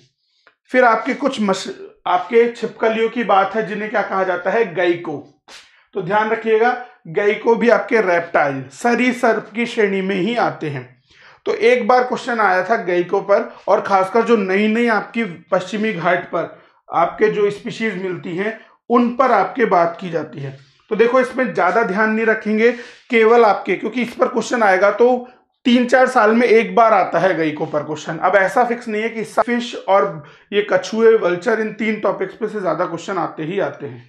Speaker 1: फिर आपके कुछ मश आपके छिपकलियों की बात है जिन्हें क्या कहा जाता है गई को तो ध्यान रखिएगा गैको भी आपके रेप्टाइल सरी सर्प की श्रेणी में ही आते हैं तो एक बार क्वेश्चन आया था गैको पर और खासकर जो नई नई आपकी पश्चिमी घाट पर आपके जो स्पीशीज मिलती हैं उन पर आपके बात की जाती है तो देखो इसमें ज़्यादा ध्यान नहीं रखेंगे केवल आपके क्योंकि इस पर क्वेश्चन आएगा तो तीन चार साल में एक बार आता है गईको पर क्वेश्चन अब ऐसा फिक्स नहीं है कि फिश और ये कछुए वल्चर इन तीन टॉपिक्स पे से ज़्यादा क्वेश्चन आते ही आते हैं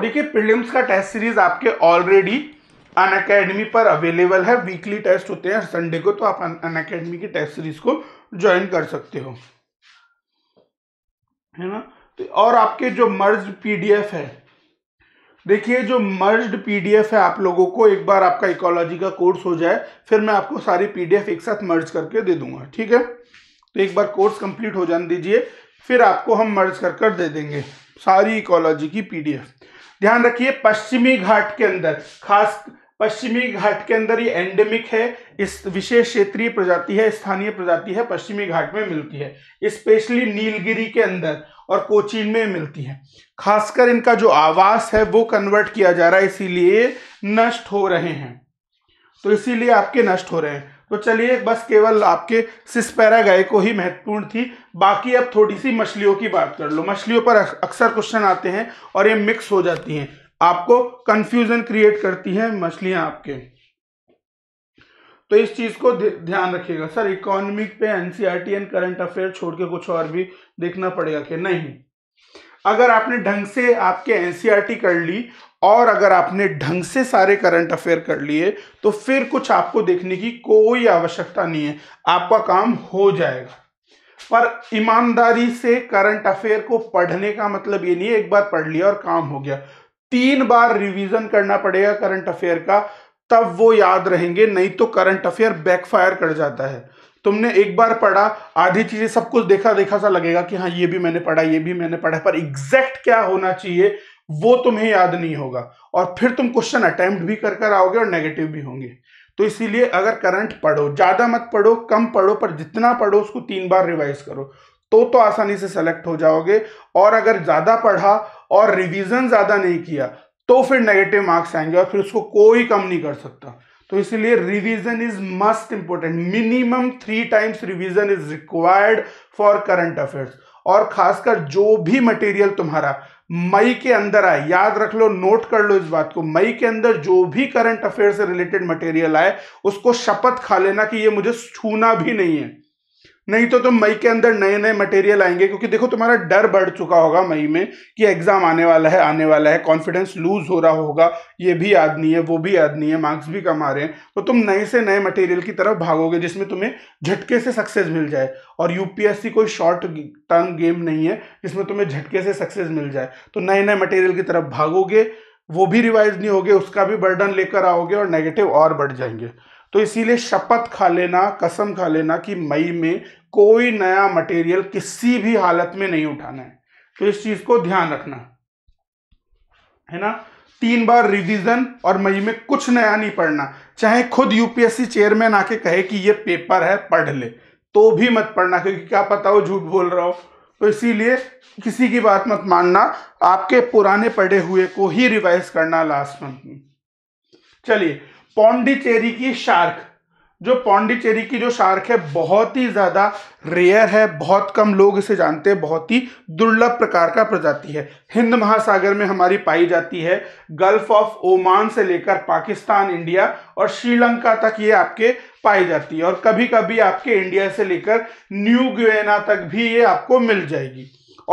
Speaker 1: देखिए प्रीलिम्स का टेस्ट सीरीज आपके ऑलरेडी अन अकेडमी पर अवेलेबल है वीकली टेस्ट होते हैं संडे को तो आप अन अकेडमी की टेस्ट सीरीज को ज्वाइन कर सकते हो है ना तो और आपके जो मर्ज पीडीएफ है देखिए जो मर्ज्ड पीडीएफ है आप लोगों को एक बार आपका इकोलॉजी का कोर्स हो जाए फिर मैं आपको सारी पीडीएफ एक साथ मर्ज करके दे दूंगा ठीक है तो एक बार कोर्स कंप्लीट हो जाने दीजिए फिर आपको हम मर्ज कर कर दे देंगे सारी इकोलॉजी की पीडीएफ ध्यान रखिए पश्चिमी घाट के अंदर खास पश्चिमी घाट के अंदर ये एंडेमिक है इस विशेष क्षेत्रीय प्रजाति है स्थानीय प्रजाति है पश्चिमी घाट में मिलती है स्पेशली नीलगिरी के अंदर और कोचीन में मिलती है खासकर इनका जो आवास है वो कन्वर्ट किया जा रहा है इसीलिए नष्ट हो रहे हैं तो इसीलिए आपके नष्ट हो रहे हैं तो चलिए बस केवल आपके सिस्पैरा गाय को ही महत्वपूर्ण थी बाकी अब थोड़ी सी मछलियों की बात कर लो मछलियों पर अक्सर क्वेश्चन आते हैं और ये मिक्स हो जाती हैं आपको कंफ्यूजन क्रिएट करती हैं मछलियां आपके तो इस चीज को ध्यान रखिएगा सर इकोनॉमिक पे एनसीआरटी एंड करंट अफेयर छोड़ के कुछ और भी देखना पड़ेगा कि नहीं अगर आपने ढंग से आपके एनसीआरटी e कर ली और अगर आपने ढंग से सारे करंट अफेयर कर लिए तो फिर कुछ आपको देखने की कोई आवश्यकता नहीं है आपका काम हो जाएगा पर ईमानदारी से करंट अफेयर को पढ़ने का मतलब ये नहीं एक बार पढ़ लिया और काम हो गया तीन बार रिवीजन करना पड़ेगा करंट अफेयर का तब वो याद रहेंगे नहीं तो करंट अफेयर बैकफायर कर जाता है तुमने एक बार पढ़ा आधी चीजें सब कुछ देखा देखा सा लगेगा कि हाँ ये भी मैंने पढ़ा ये भी मैंने पढ़ा पर एग्जैक्ट क्या होना चाहिए वो तुम्हें याद नहीं होगा और फिर तुम क्वेश्चन अटेम्प्ट भी कर कर आओगे और नेगेटिव भी होंगे तो इसीलिए अगर करंट पढ़ो ज़्यादा मत पढ़ो कम पढ़ो पर जितना पढ़ो उसको तीन बार रिवाइज करो तो तो आसानी से सेलेक्ट हो जाओगे और अगर ज़्यादा पढ़ा और रिवीजन ज़्यादा नहीं किया तो फिर नेगेटिव मार्क्स आएंगे और फिर उसको कोई कम नहीं कर सकता तो इसीलिए revision is must important minimum three times revision is required for current affairs और खासकर जो भी मटेरियल तुम्हारा मई के अंदर आए याद रख लो नोट कर लो इस बात को मई के अंदर जो भी करंट अफेयर से रिलेटेड मटेरियल आए उसको शपथ खा लेना कि ये मुझे छूना भी नहीं है नहीं तो तुम मई के अंदर नए नए मटेरियल आएंगे क्योंकि देखो तुम्हारा डर बढ़ चुका होगा मई में कि एग्जाम आने वाला है आने वाला है कॉन्फिडेंस लूज हो रहा होगा ये भी याद नहीं है वो भी याद नहीं है मार्क्स भी कम आ रहे हैं तो तुम नए से नए मटेरियल की तरफ भागोगे जिसमें तुम्हें झटके से सक्सेस मिल जाए और यूपीएससी कोई शॉर्ट टर्म गेम नहीं है जिसमें तुम्हें झटके से सक्सेस मिल जाए तो नए नए मटेरियल की तरफ भागोगे वो भी रिवाइज नहीं होगे उसका भी बर्डन लेकर आओगे और नेगेटिव और बढ़ जाएंगे तो इसीलिए शपथ खा लेना कसम खा लेना कि मई में कोई नया मटेरियल किसी भी हालत में नहीं उठाना है तो इस चीज को ध्यान रखना है ना तीन बार रिवीजन और मई में कुछ नया नहीं पढ़ना चाहे खुद यूपीएससी चेयरमैन आके कहे कि ये पेपर है पढ़ ले तो भी मत पढ़ना क्योंकि क्या पता हो झूठ बोल रहा हो तो इसीलिए किसी की बात मत मानना आपके पुराने पढ़े हुए को ही रिवाइज करना लास्ट मंथ में चलिए पौंडीचेरी की शार्क जो पौंडीचेरी की जो शार्क है बहुत ही ज़्यादा रेयर है बहुत कम लोग इसे जानते हैं बहुत ही दुर्लभ प्रकार का प्रजाति है हिंद महासागर में हमारी पाई जाती है गल्फ ऑफ ओमान से लेकर पाकिस्तान इंडिया और श्रीलंका तक ये आपके पाई जाती है और कभी कभी आपके इंडिया से लेकर न्यू गुएना तक भी ये आपको मिल जाएगी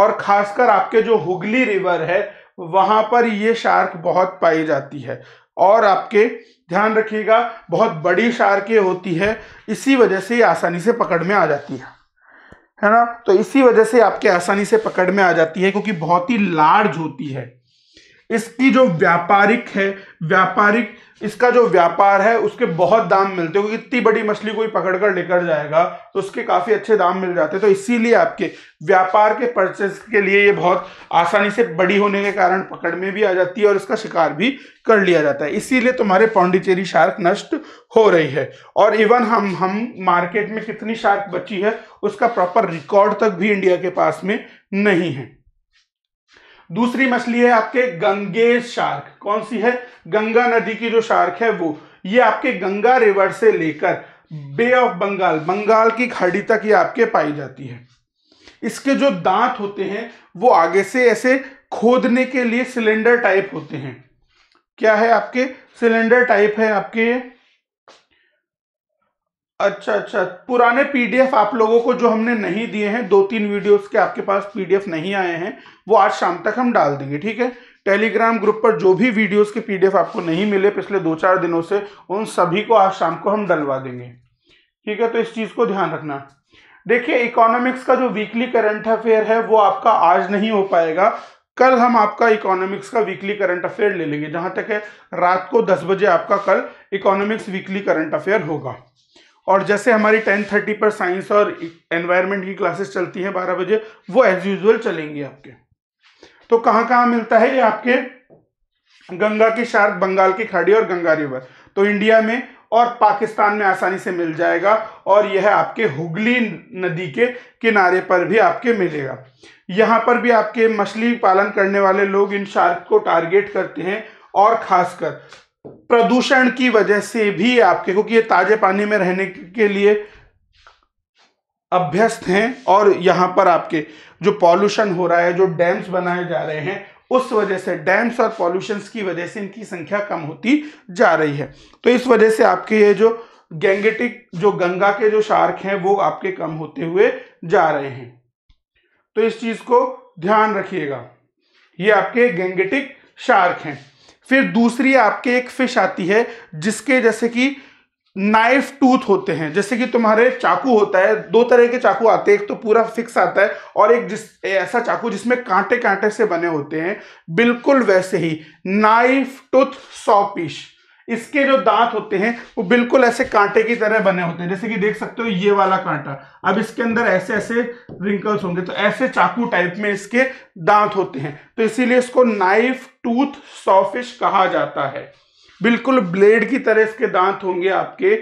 Speaker 1: और खासकर आपके जो हुगली रिवर है वहाँ पर ये शार्क बहुत पाई जाती है और आपके ध्यान रखिएगा बहुत बड़ी शार्के होती है इसी वजह से आसानी से पकड़ में आ जाती है है ना तो इसी वजह से आपके आसानी से पकड़ में आ जाती है क्योंकि बहुत ही लार्ज होती है इसकी जो व्यापारिक है व्यापारिक इसका जो व्यापार है उसके बहुत दाम मिलते हैं क्योंकि इतनी बड़ी मछली कोई पकड़कर लेकर जाएगा तो उसके काफ़ी अच्छे दाम मिल जाते हैं तो इसीलिए आपके व्यापार के परचेस के लिए ये बहुत आसानी से बड़ी होने के कारण पकड़ में भी आ जाती है और इसका शिकार भी कर लिया जाता है इसीलिए तुम्हारे पौंडीचेरी शार्क नष्ट हो रही है और इवन हम हम मार्केट में कितनी शार्क बची है उसका प्रॉपर रिकॉर्ड तक भी इंडिया के पास में नहीं है दूसरी मछली है आपके गंगे शार्क कौन सी है गंगा नदी की जो शार्क है वो ये आपके गंगा रिवर से लेकर बे ऑफ बंगाल बंगाल की खाड़ी तक ये आपके पाई जाती है इसके जो दांत होते हैं वो आगे से ऐसे खोदने के लिए सिलेंडर टाइप होते हैं क्या है आपके सिलेंडर टाइप है आपके अच्छा अच्छा पुराने पीडीएफ आप लोगों को जो हमने नहीं दिए हैं दो तीन वीडियोस के आपके पास पीडीएफ नहीं आए हैं वो आज शाम तक हम डाल देंगे ठीक है टेलीग्राम ग्रुप पर जो भी वीडियोस के पीडीएफ आपको नहीं मिले पिछले दो चार दिनों से उन सभी को आज शाम को हम डलवा देंगे ठीक है तो इस चीज़ को ध्यान रखना देखिए इकोनॉमिक्स का जो वीकली करंट अफेयर है वो आपका आज नहीं हो पाएगा कल हम आपका इकोनॉमिक्स का वीकली करंट अफेयर ले लेंगे जहाँ तक है रात को दस बजे आपका कल इकोनॉमिक्स वीकली करंट अफेयर होगा और जैसे हमारी टेन थर्टी पर साइंस और एनवायरमेंट की क्लासेस चलती हैं बारह बजे वो एज यूजल चलेंगी आपके तो कहां कहां मिलता है ये आपके गंगा की शार्क बंगाल की खाड़ी और गंगा रिवर तो इंडिया में और पाकिस्तान में आसानी से मिल जाएगा और यह आपके हुगली नदी के किनारे पर भी आपके मिलेगा यहाँ पर भी आपके मछली पालन करने वाले लोग इन शार्क को टारगेट करते हैं और खासकर प्रदूषण की वजह से भी आपके क्योंकि ये ताजे पानी में रहने के लिए अभ्यस्त हैं और यहाँ पर आपके जो पॉल्यूशन हो रहा है जो डैम्स बनाए जा रहे हैं उस वजह से डैम्स और पॉल्यूशंस की वजह से इनकी संख्या कम होती जा रही है तो इस वजह से आपके ये जो गैंगेटिक जो गंगा के जो शार्क हैं वो आपके कम होते हुए जा रहे हैं तो इस चीज को ध्यान रखिएगा ये आपके गैंगेटिक शार्क हैं फिर दूसरी आपके एक फिश आती है जिसके जैसे कि नाइफ टूथ होते हैं जैसे कि तुम्हारे चाकू होता है दो तरह के चाकू आते हैं एक तो पूरा फिक्स आता है और एक जिस ऐसा चाकू जिसमें कांटे कांटे से बने होते हैं बिल्कुल वैसे ही नाइफ टूथ सॉपिश इसके जो दांत होते हैं वो बिल्कुल ऐसे कांटे की तरह बने होते हैं जैसे कि देख सकते हो ये वाला कांटा अब इसके अंदर ऐसे ऐसे रिंकल्स होंगे तो ऐसे चाकू टाइप में इसके दांत होते हैं तो इसीलिए इसको नाइफ टूथ सॉफिश कहा जाता है बिल्कुल ब्लेड की तरह इसके दांत होंगे आपके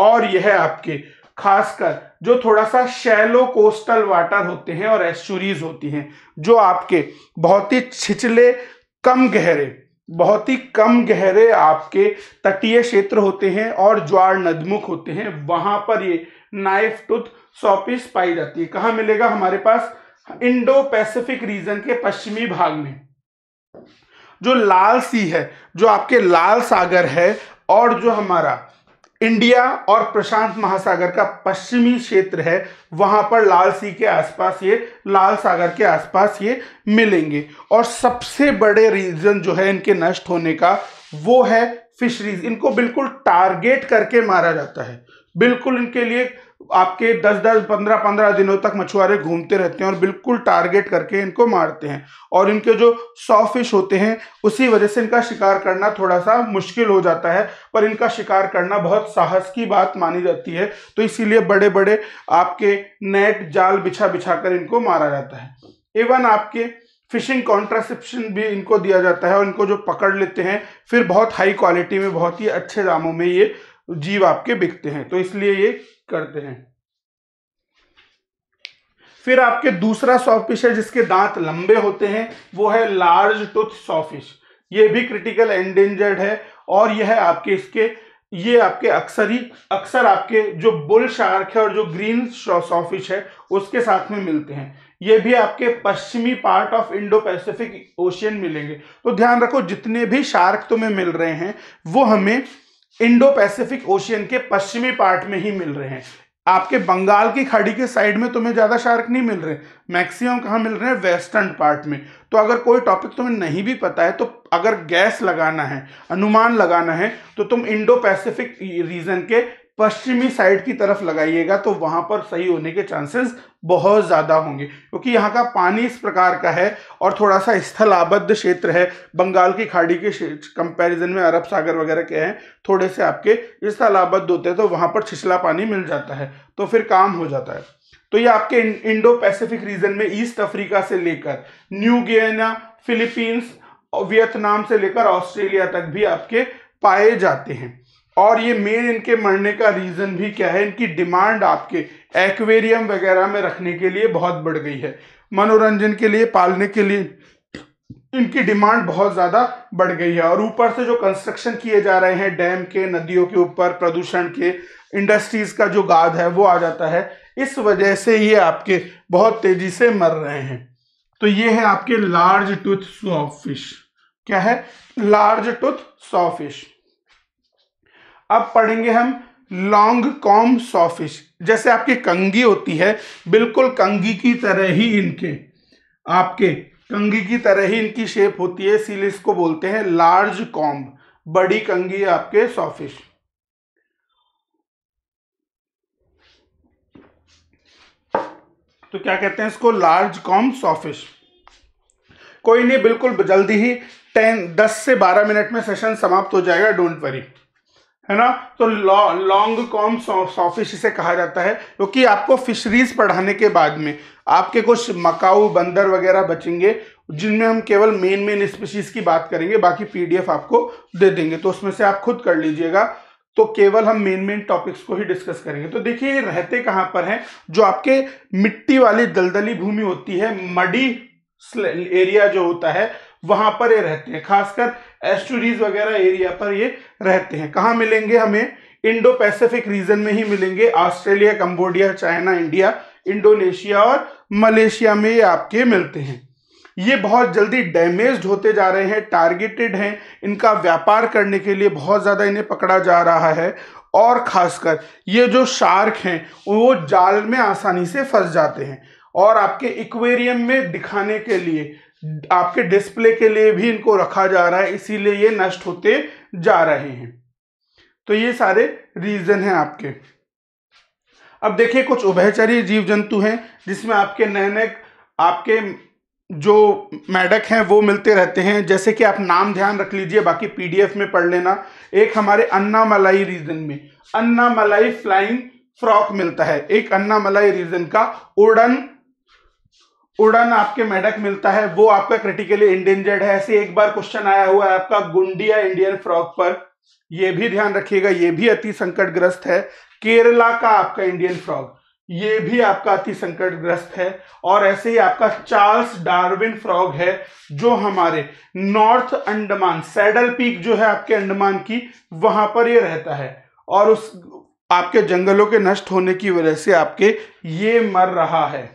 Speaker 1: और यह आपके खासकर जो थोड़ा सा शैलो कोस्टल वाटर होते हैं और एस्चुरीज होती हैं जो आपके बहुत ही छिचले कम गहरे बहुत ही कम गहरे आपके तटीय क्षेत्र होते हैं और ज्वार नदमुख होते हैं वहां पर ये नाइफ टूथ सॉपिस पाई जाती है कहाँ मिलेगा हमारे पास इंडो पैसिफिक रीजन के पश्चिमी भाग में जो लाल सी है जो आपके लाल सागर है और जो हमारा इंडिया और प्रशांत महासागर का पश्चिमी क्षेत्र है वहां पर लाल सी के आसपास ये लाल सागर के आसपास ये मिलेंगे और सबसे बड़े रीजन जो है इनके नष्ट होने का वो है फिशरीज इनको बिल्कुल टारगेट करके मारा जाता है बिल्कुल इनके लिए आपके 10-10, 15-15 दिनों तक मछुआरे घूमते रहते हैं और बिल्कुल टारगेट करके इनको मारते हैं और इनके जो सॉफिश फिश होते हैं उसी वजह से इनका शिकार करना थोड़ा सा मुश्किल हो जाता है पर इनका शिकार करना बहुत साहस की बात मानी जाती है तो इसीलिए बड़े बड़े आपके नेट जाल बिछा बिछा कर इनको मारा जाता है इवन आपके फिशिंग कॉन्ट्रासेप्शन भी इनको दिया जाता है और इनको जो पकड़ लेते हैं फिर बहुत हाई क्वालिटी में बहुत ही अच्छे दामों में ये जीव आपके बिकते हैं तो इसलिए ये करते हैं फिर आपके दूसरा सॉफिश है जिसके दांत लंबे होते हैं वो है लार्ज टूथ सॉफिश ये भी क्रिटिकल एंडेंजर्ड है और यह है आपके इसके ये आपके अक्सर ही अक्सर आपके जो बुल शार्क है और जो ग्रीन सॉफिश है उसके साथ में मिलते हैं ये भी आपके पश्चिमी part of Indo Pacific ocean मिलेंगे तो ध्यान रखो जितने भी शार्क तुम्हें मिल रहे हैं वो हमें इंडो पैसिफिक ओशियन के पश्चिमी पार्ट में ही मिल रहे हैं आपके बंगाल की खाड़ी के साइड में तुम्हें ज़्यादा शार्क नहीं मिल रहे मैक्सिमम कहाँ मिल रहे हैं वेस्टर्न पार्ट में तो अगर कोई टॉपिक तुम्हें नहीं भी पता है तो अगर गैस लगाना है अनुमान लगाना है तो तुम इंडो पैसिफिक रीजन के पश्चिमी साइड की तरफ लगाइएगा तो वहां पर सही होने के चांसेस बहुत ज़्यादा होंगे क्योंकि यहाँ का पानी इस प्रकार का है और थोड़ा सा स्थल आबद्ध क्षेत्र है बंगाल की खाड़ी के कंपैरिजन में अरब सागर वगैरह के हैं थोड़े से आपके स्थल आबद्ध होते हैं तो वहाँ पर छिछला पानी मिल जाता है तो फिर काम हो जाता है तो ये आपके इंडो पैसिफिक रीजन में ईस्ट अफ्रीका से लेकर न्यू गियना फिलीपींस वियतनाम से लेकर ऑस्ट्रेलिया तक भी आपके पाए जाते हैं और ये मेन इनके मरने का रीज़न भी क्या है इनकी डिमांड आपके एक्वेरियम वगैरह में रखने के लिए बहुत बढ़ गई है मनोरंजन के लिए पालने के लिए इनकी डिमांड बहुत ज़्यादा बढ़ गई है और ऊपर से जो कंस्ट्रक्शन किए जा रहे हैं डैम के नदियों के ऊपर प्रदूषण के इंडस्ट्रीज़ का जो गाद है वो आ जाता है इस वजह से ये आपके बहुत तेज़ी से मर रहे हैं तो ये है आपके लार्ज टूथ सॉफिश फिश क्या है लार्ज टूथ सॉफिश फिश अब पढ़ेंगे हम लॉन्ग कॉम सॉफिश जैसे आपकी कंगी होती है बिल्कुल कंगी की तरह ही इनके आपके कंगी की तरह ही इनकी शेप होती है इसीलिए इसको बोलते हैं लार्ज कॉम्ब बड़ी कंगी आपके सॉफिश तो क्या कहते हैं इसको लार्ज कॉम सॉफिश कोई नहीं बिल्कुल जल्दी ही टेन दस से बारह मिनट में सेशन समाप्त हो जाएगा डोंट वरी है ना तो लॉन्ग कॉम सॉफिश इसे कहा जाता है क्योंकि तो आपको फिशरीज पढ़ाने के बाद में आपके कुछ मकाऊ बंदर वगैरह बचेंगे जिनमें हम केवल मेन मेन स्पीशीज की बात करेंगे बाकी पीडीएफ आपको दे देंगे तो उसमें से आप खुद कर लीजिएगा तो केवल हम मेन मेन टॉपिक्स को ही डिस्कस करेंगे तो देखिए ये रहते कहाँ पर हैं जो आपके मिट्टी वाली दलदली भूमि होती है मडी एरिया जो होता है वहां पर ये रहते हैं खासकर एस्टूरीज वगैरह एरिया पर ये रहते हैं कहाँ मिलेंगे हमें इंडो पैसिफिक रीजन में ही मिलेंगे Australia Cambodia China India Indonesia और मलेशिया में ये आपके मिलते हैं ये बहुत जल्दी डैमेज होते जा रहे हैं टारगेटेड हैं इनका व्यापार करने के लिए बहुत ज़्यादा इन्हें पकड़ा जा रहा है और खासकर ये जो शार्क हैं वो जाल में आसानी से फंस जाते हैं और आपके इक्वेरियम में दिखाने के लिए आपके डिस्प्ले के लिए भी इनको रखा जा रहा है इसीलिए ये नष्ट होते जा रहे हैं तो ये सारे रीजन हैं आपके अब देखिए कुछ उभयचरी जीव जंतु हैं जिसमें आपके नए नए आपके जो मैडक हैं वो मिलते रहते हैं जैसे कि आप नाम ध्यान रख लीजिए बाकी पीडीएफ में पढ़ लेना एक हमारे अन्ना मलाई रीजन में अन्ना मलाई फ्लाइंग फ्रॉक मिलता है एक अन्ना मलाई रीजन का उड़न उड़न आपके मेडक मिलता है वो आपका क्रिटिकली इंडेंजर्ड है ऐसे एक बार क्वेश्चन आया हुआ है आपका गुंडिया इंडियन फ्रॉग पर ये भी ध्यान रखिएगा ये भी अति संकटग्रस्त है केरला का आपका इंडियन फ्रॉग ये भी आपका अति संकटग्रस्त है और ऐसे ही आपका चार्ल्स डार्विन फ्रॉग है जो हमारे नॉर्थ अंडमान सैडल पीक जो है आपके अंडमान की वहां पर ये रहता है और उस आपके जंगलों के नष्ट होने की वजह से आपके ये मर रहा है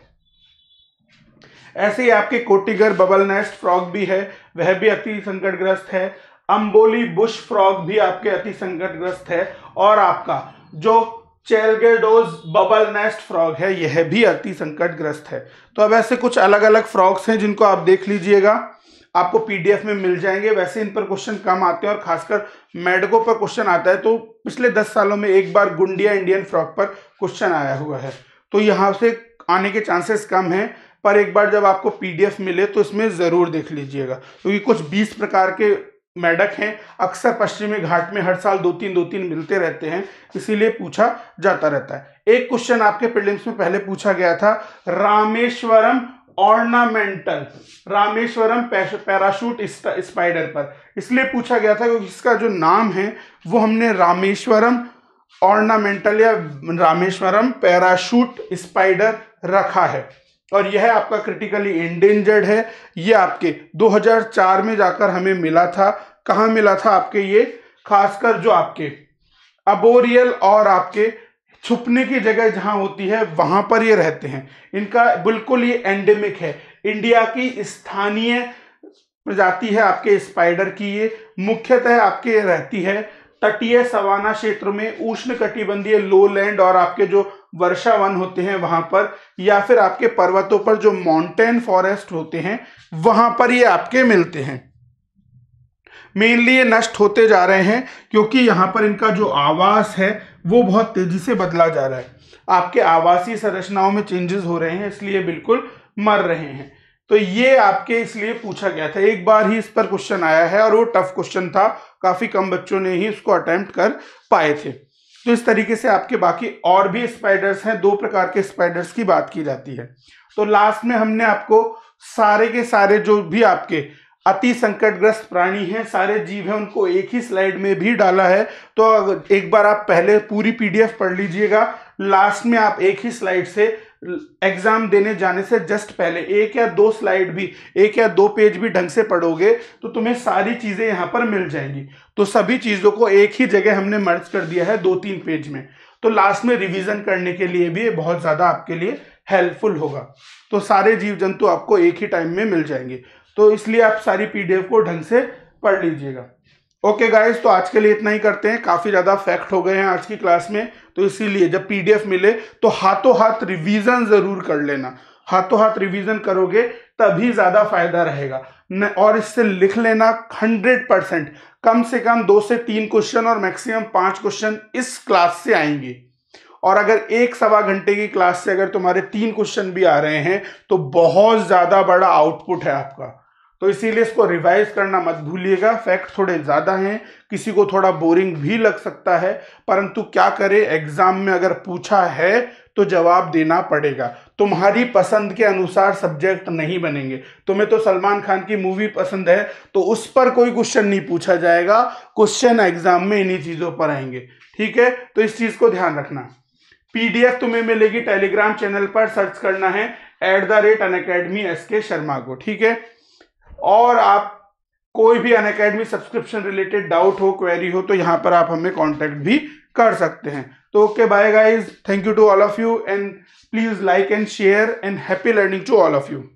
Speaker 1: ऐसे ही आपके कोटिगर बबल नेस्ट फ्रॉग भी है वह भी अति संकटग्रस्त है अम्बोली बुश फ्रॉग भी आपके अति संकटग्रस्त है और आपका जो चेलगेडोज बबल नेस्ट फ्रॉग है यह भी अति संकटग्रस्त है तो अब ऐसे कुछ अलग अलग फ्रॉग्स हैं जिनको आप देख लीजिएगा आपको पीडीएफ में मिल जाएंगे वैसे इन पर क्वेश्चन कम आते हैं और खासकर मेडको पर क्वेश्चन आता है तो पिछले दस सालों में एक बार गुंडिया इंडियन फ्रॉग पर क्वेश्चन आया हुआ है तो यहाँ से आने के चांसेस कम हैं पर एक बार जब आपको पीडीएफ मिले तो इसमें ज़रूर देख लीजिएगा क्योंकि तो कुछ बीस प्रकार के मेडक हैं अक्सर पश्चिमी घाट में हर साल दो तीन दो तीन मिलते रहते हैं इसीलिए पूछा जाता रहता है एक क्वेश्चन आपके प्रिलिम्स में पहले पूछा गया था Rameswaram ornamental Rameswaram parachute spider पर इसलिए पूछा गया था क्योंकि इसका जो नाम है वो हमने रामेश्वरम ऑर्नामेंटल या रामेश्वरम पैराशूट स्पाइडर रखा है और यह आपका क्रिटिकली इंडेंजर्ड है ये आपके 2004 में जाकर हमें मिला था कहाँ मिला था आपके ये खासकर जो आपके अबोरियल और आपके छुपने की जगह जहाँ होती है वहाँ पर ये रहते हैं इनका बिल्कुल ये एंडेमिक है इंडिया की स्थानीय प्रजाति है आपके स्पाइडर की ये मुख्यतः आपके रहती है तटीय सवाना क्षेत्र में उष्ण कटिबंधीय लोलैंड लैंड और आपके जो वर्षावन होते हैं वहां पर या फिर आपके पर्वतों पर जो माउंटेन फॉरेस्ट होते हैं वहां पर ये आपके मिलते हैं मेनली ये नष्ट होते जा रहे हैं क्योंकि यहाँ पर इनका जो आवास है वो बहुत तेजी से बदला जा रहा है आपके आवासीय संरचनाओं में चेंजेस हो रहे हैं इसलिए बिल्कुल मर रहे हैं तो ये आपके इसलिए पूछा गया था एक बार ही इस पर क्वेश्चन आया है और वो टफ क्वेश्चन था काफी कम बच्चों ने ही इसको अटेम्प्ट कर पाए थे तो इस तरीके से आपके बाकी और भी स्पाइडर्स हैं दो प्रकार के स्पाइडर्स की बात की जाती है तो लास्ट में हमने आपको सारे के सारे जो भी आपके अति संकटग्रस्त प्राणी हैं सारे जीव हैं उनको एक ही स्लाइड में भी डाला है तो एक बार आप पहले पूरी पीडीएफ पढ़ लीजिएगा लास्ट में आप एक ही स्लाइड से एग्जाम देने जाने से जस्ट पहले एक या दो स्लाइड भी एक या दो पेज भी ढंग से पढ़ोगे तो तुम्हें सारी चीजें यहां पर मिल जाएंगी तो सभी चीज़ों को एक ही जगह हमने मर्ज कर दिया है दो तीन पेज में तो लास्ट में रिवीजन करने के लिए भी ये बहुत ज़्यादा आपके लिए हेल्पफुल होगा तो सारे जीव जंतु आपको एक ही टाइम में मिल जाएंगे तो इसलिए आप सारी पीडीएफ को ढंग से पढ़ लीजिएगा ओके गाइस तो आज के लिए इतना ही करते हैं काफ़ी ज़्यादा फैक्ट हो गए हैं आज की क्लास में तो इसीलिए जब पीडीएफ मिले तो हाथों हाथ रिविजन ज़रूर कर लेना हाथों हाथ रिविजन करोगे तभी ज़्यादा फायदा रहेगा और इससे लिख लेना हंड्रेड परसेंट कम से कम दो से तीन क्वेश्चन और मैक्सिमम पांच क्वेश्चन इस क्लास से आएंगे और अगर एक सवा घंटे की क्लास से अगर तुम्हारे तीन क्वेश्चन भी आ रहे हैं तो बहुत ज़्यादा बड़ा आउटपुट है आपका तो इसीलिए इसको रिवाइज करना मत भूलिएगा फैक्ट थोड़े ज़्यादा हैं किसी को थोड़ा बोरिंग भी लग सकता है परंतु क्या करें एग्ज़ाम में अगर पूछा है तो जवाब देना पड़ेगा तुम्हारी पसंद के अनुसार सब्जेक्ट नहीं बनेंगे तुम्हें तो सलमान खान की मूवी पसंद है तो उस पर कोई क्वेश्चन नहीं पूछा जाएगा क्वेश्चन एग्जाम में इन्हीं चीज़ों पर आएंगे ठीक है तो इस चीज़ को ध्यान रखना पीडीएफ तुम्हें मिलेगी टेलीग्राम चैनल पर सर्च करना है at the rate Unacademy S K Sharma को ठीक है और आप कोई भी Unacademy subscription related doubt हो क्वेरी हो तो यहां पर आप हमें कॉन्टेक्ट भी कर सकते हैं तो okay bye guys thank you to all of you and please like and share and happy learning to all of you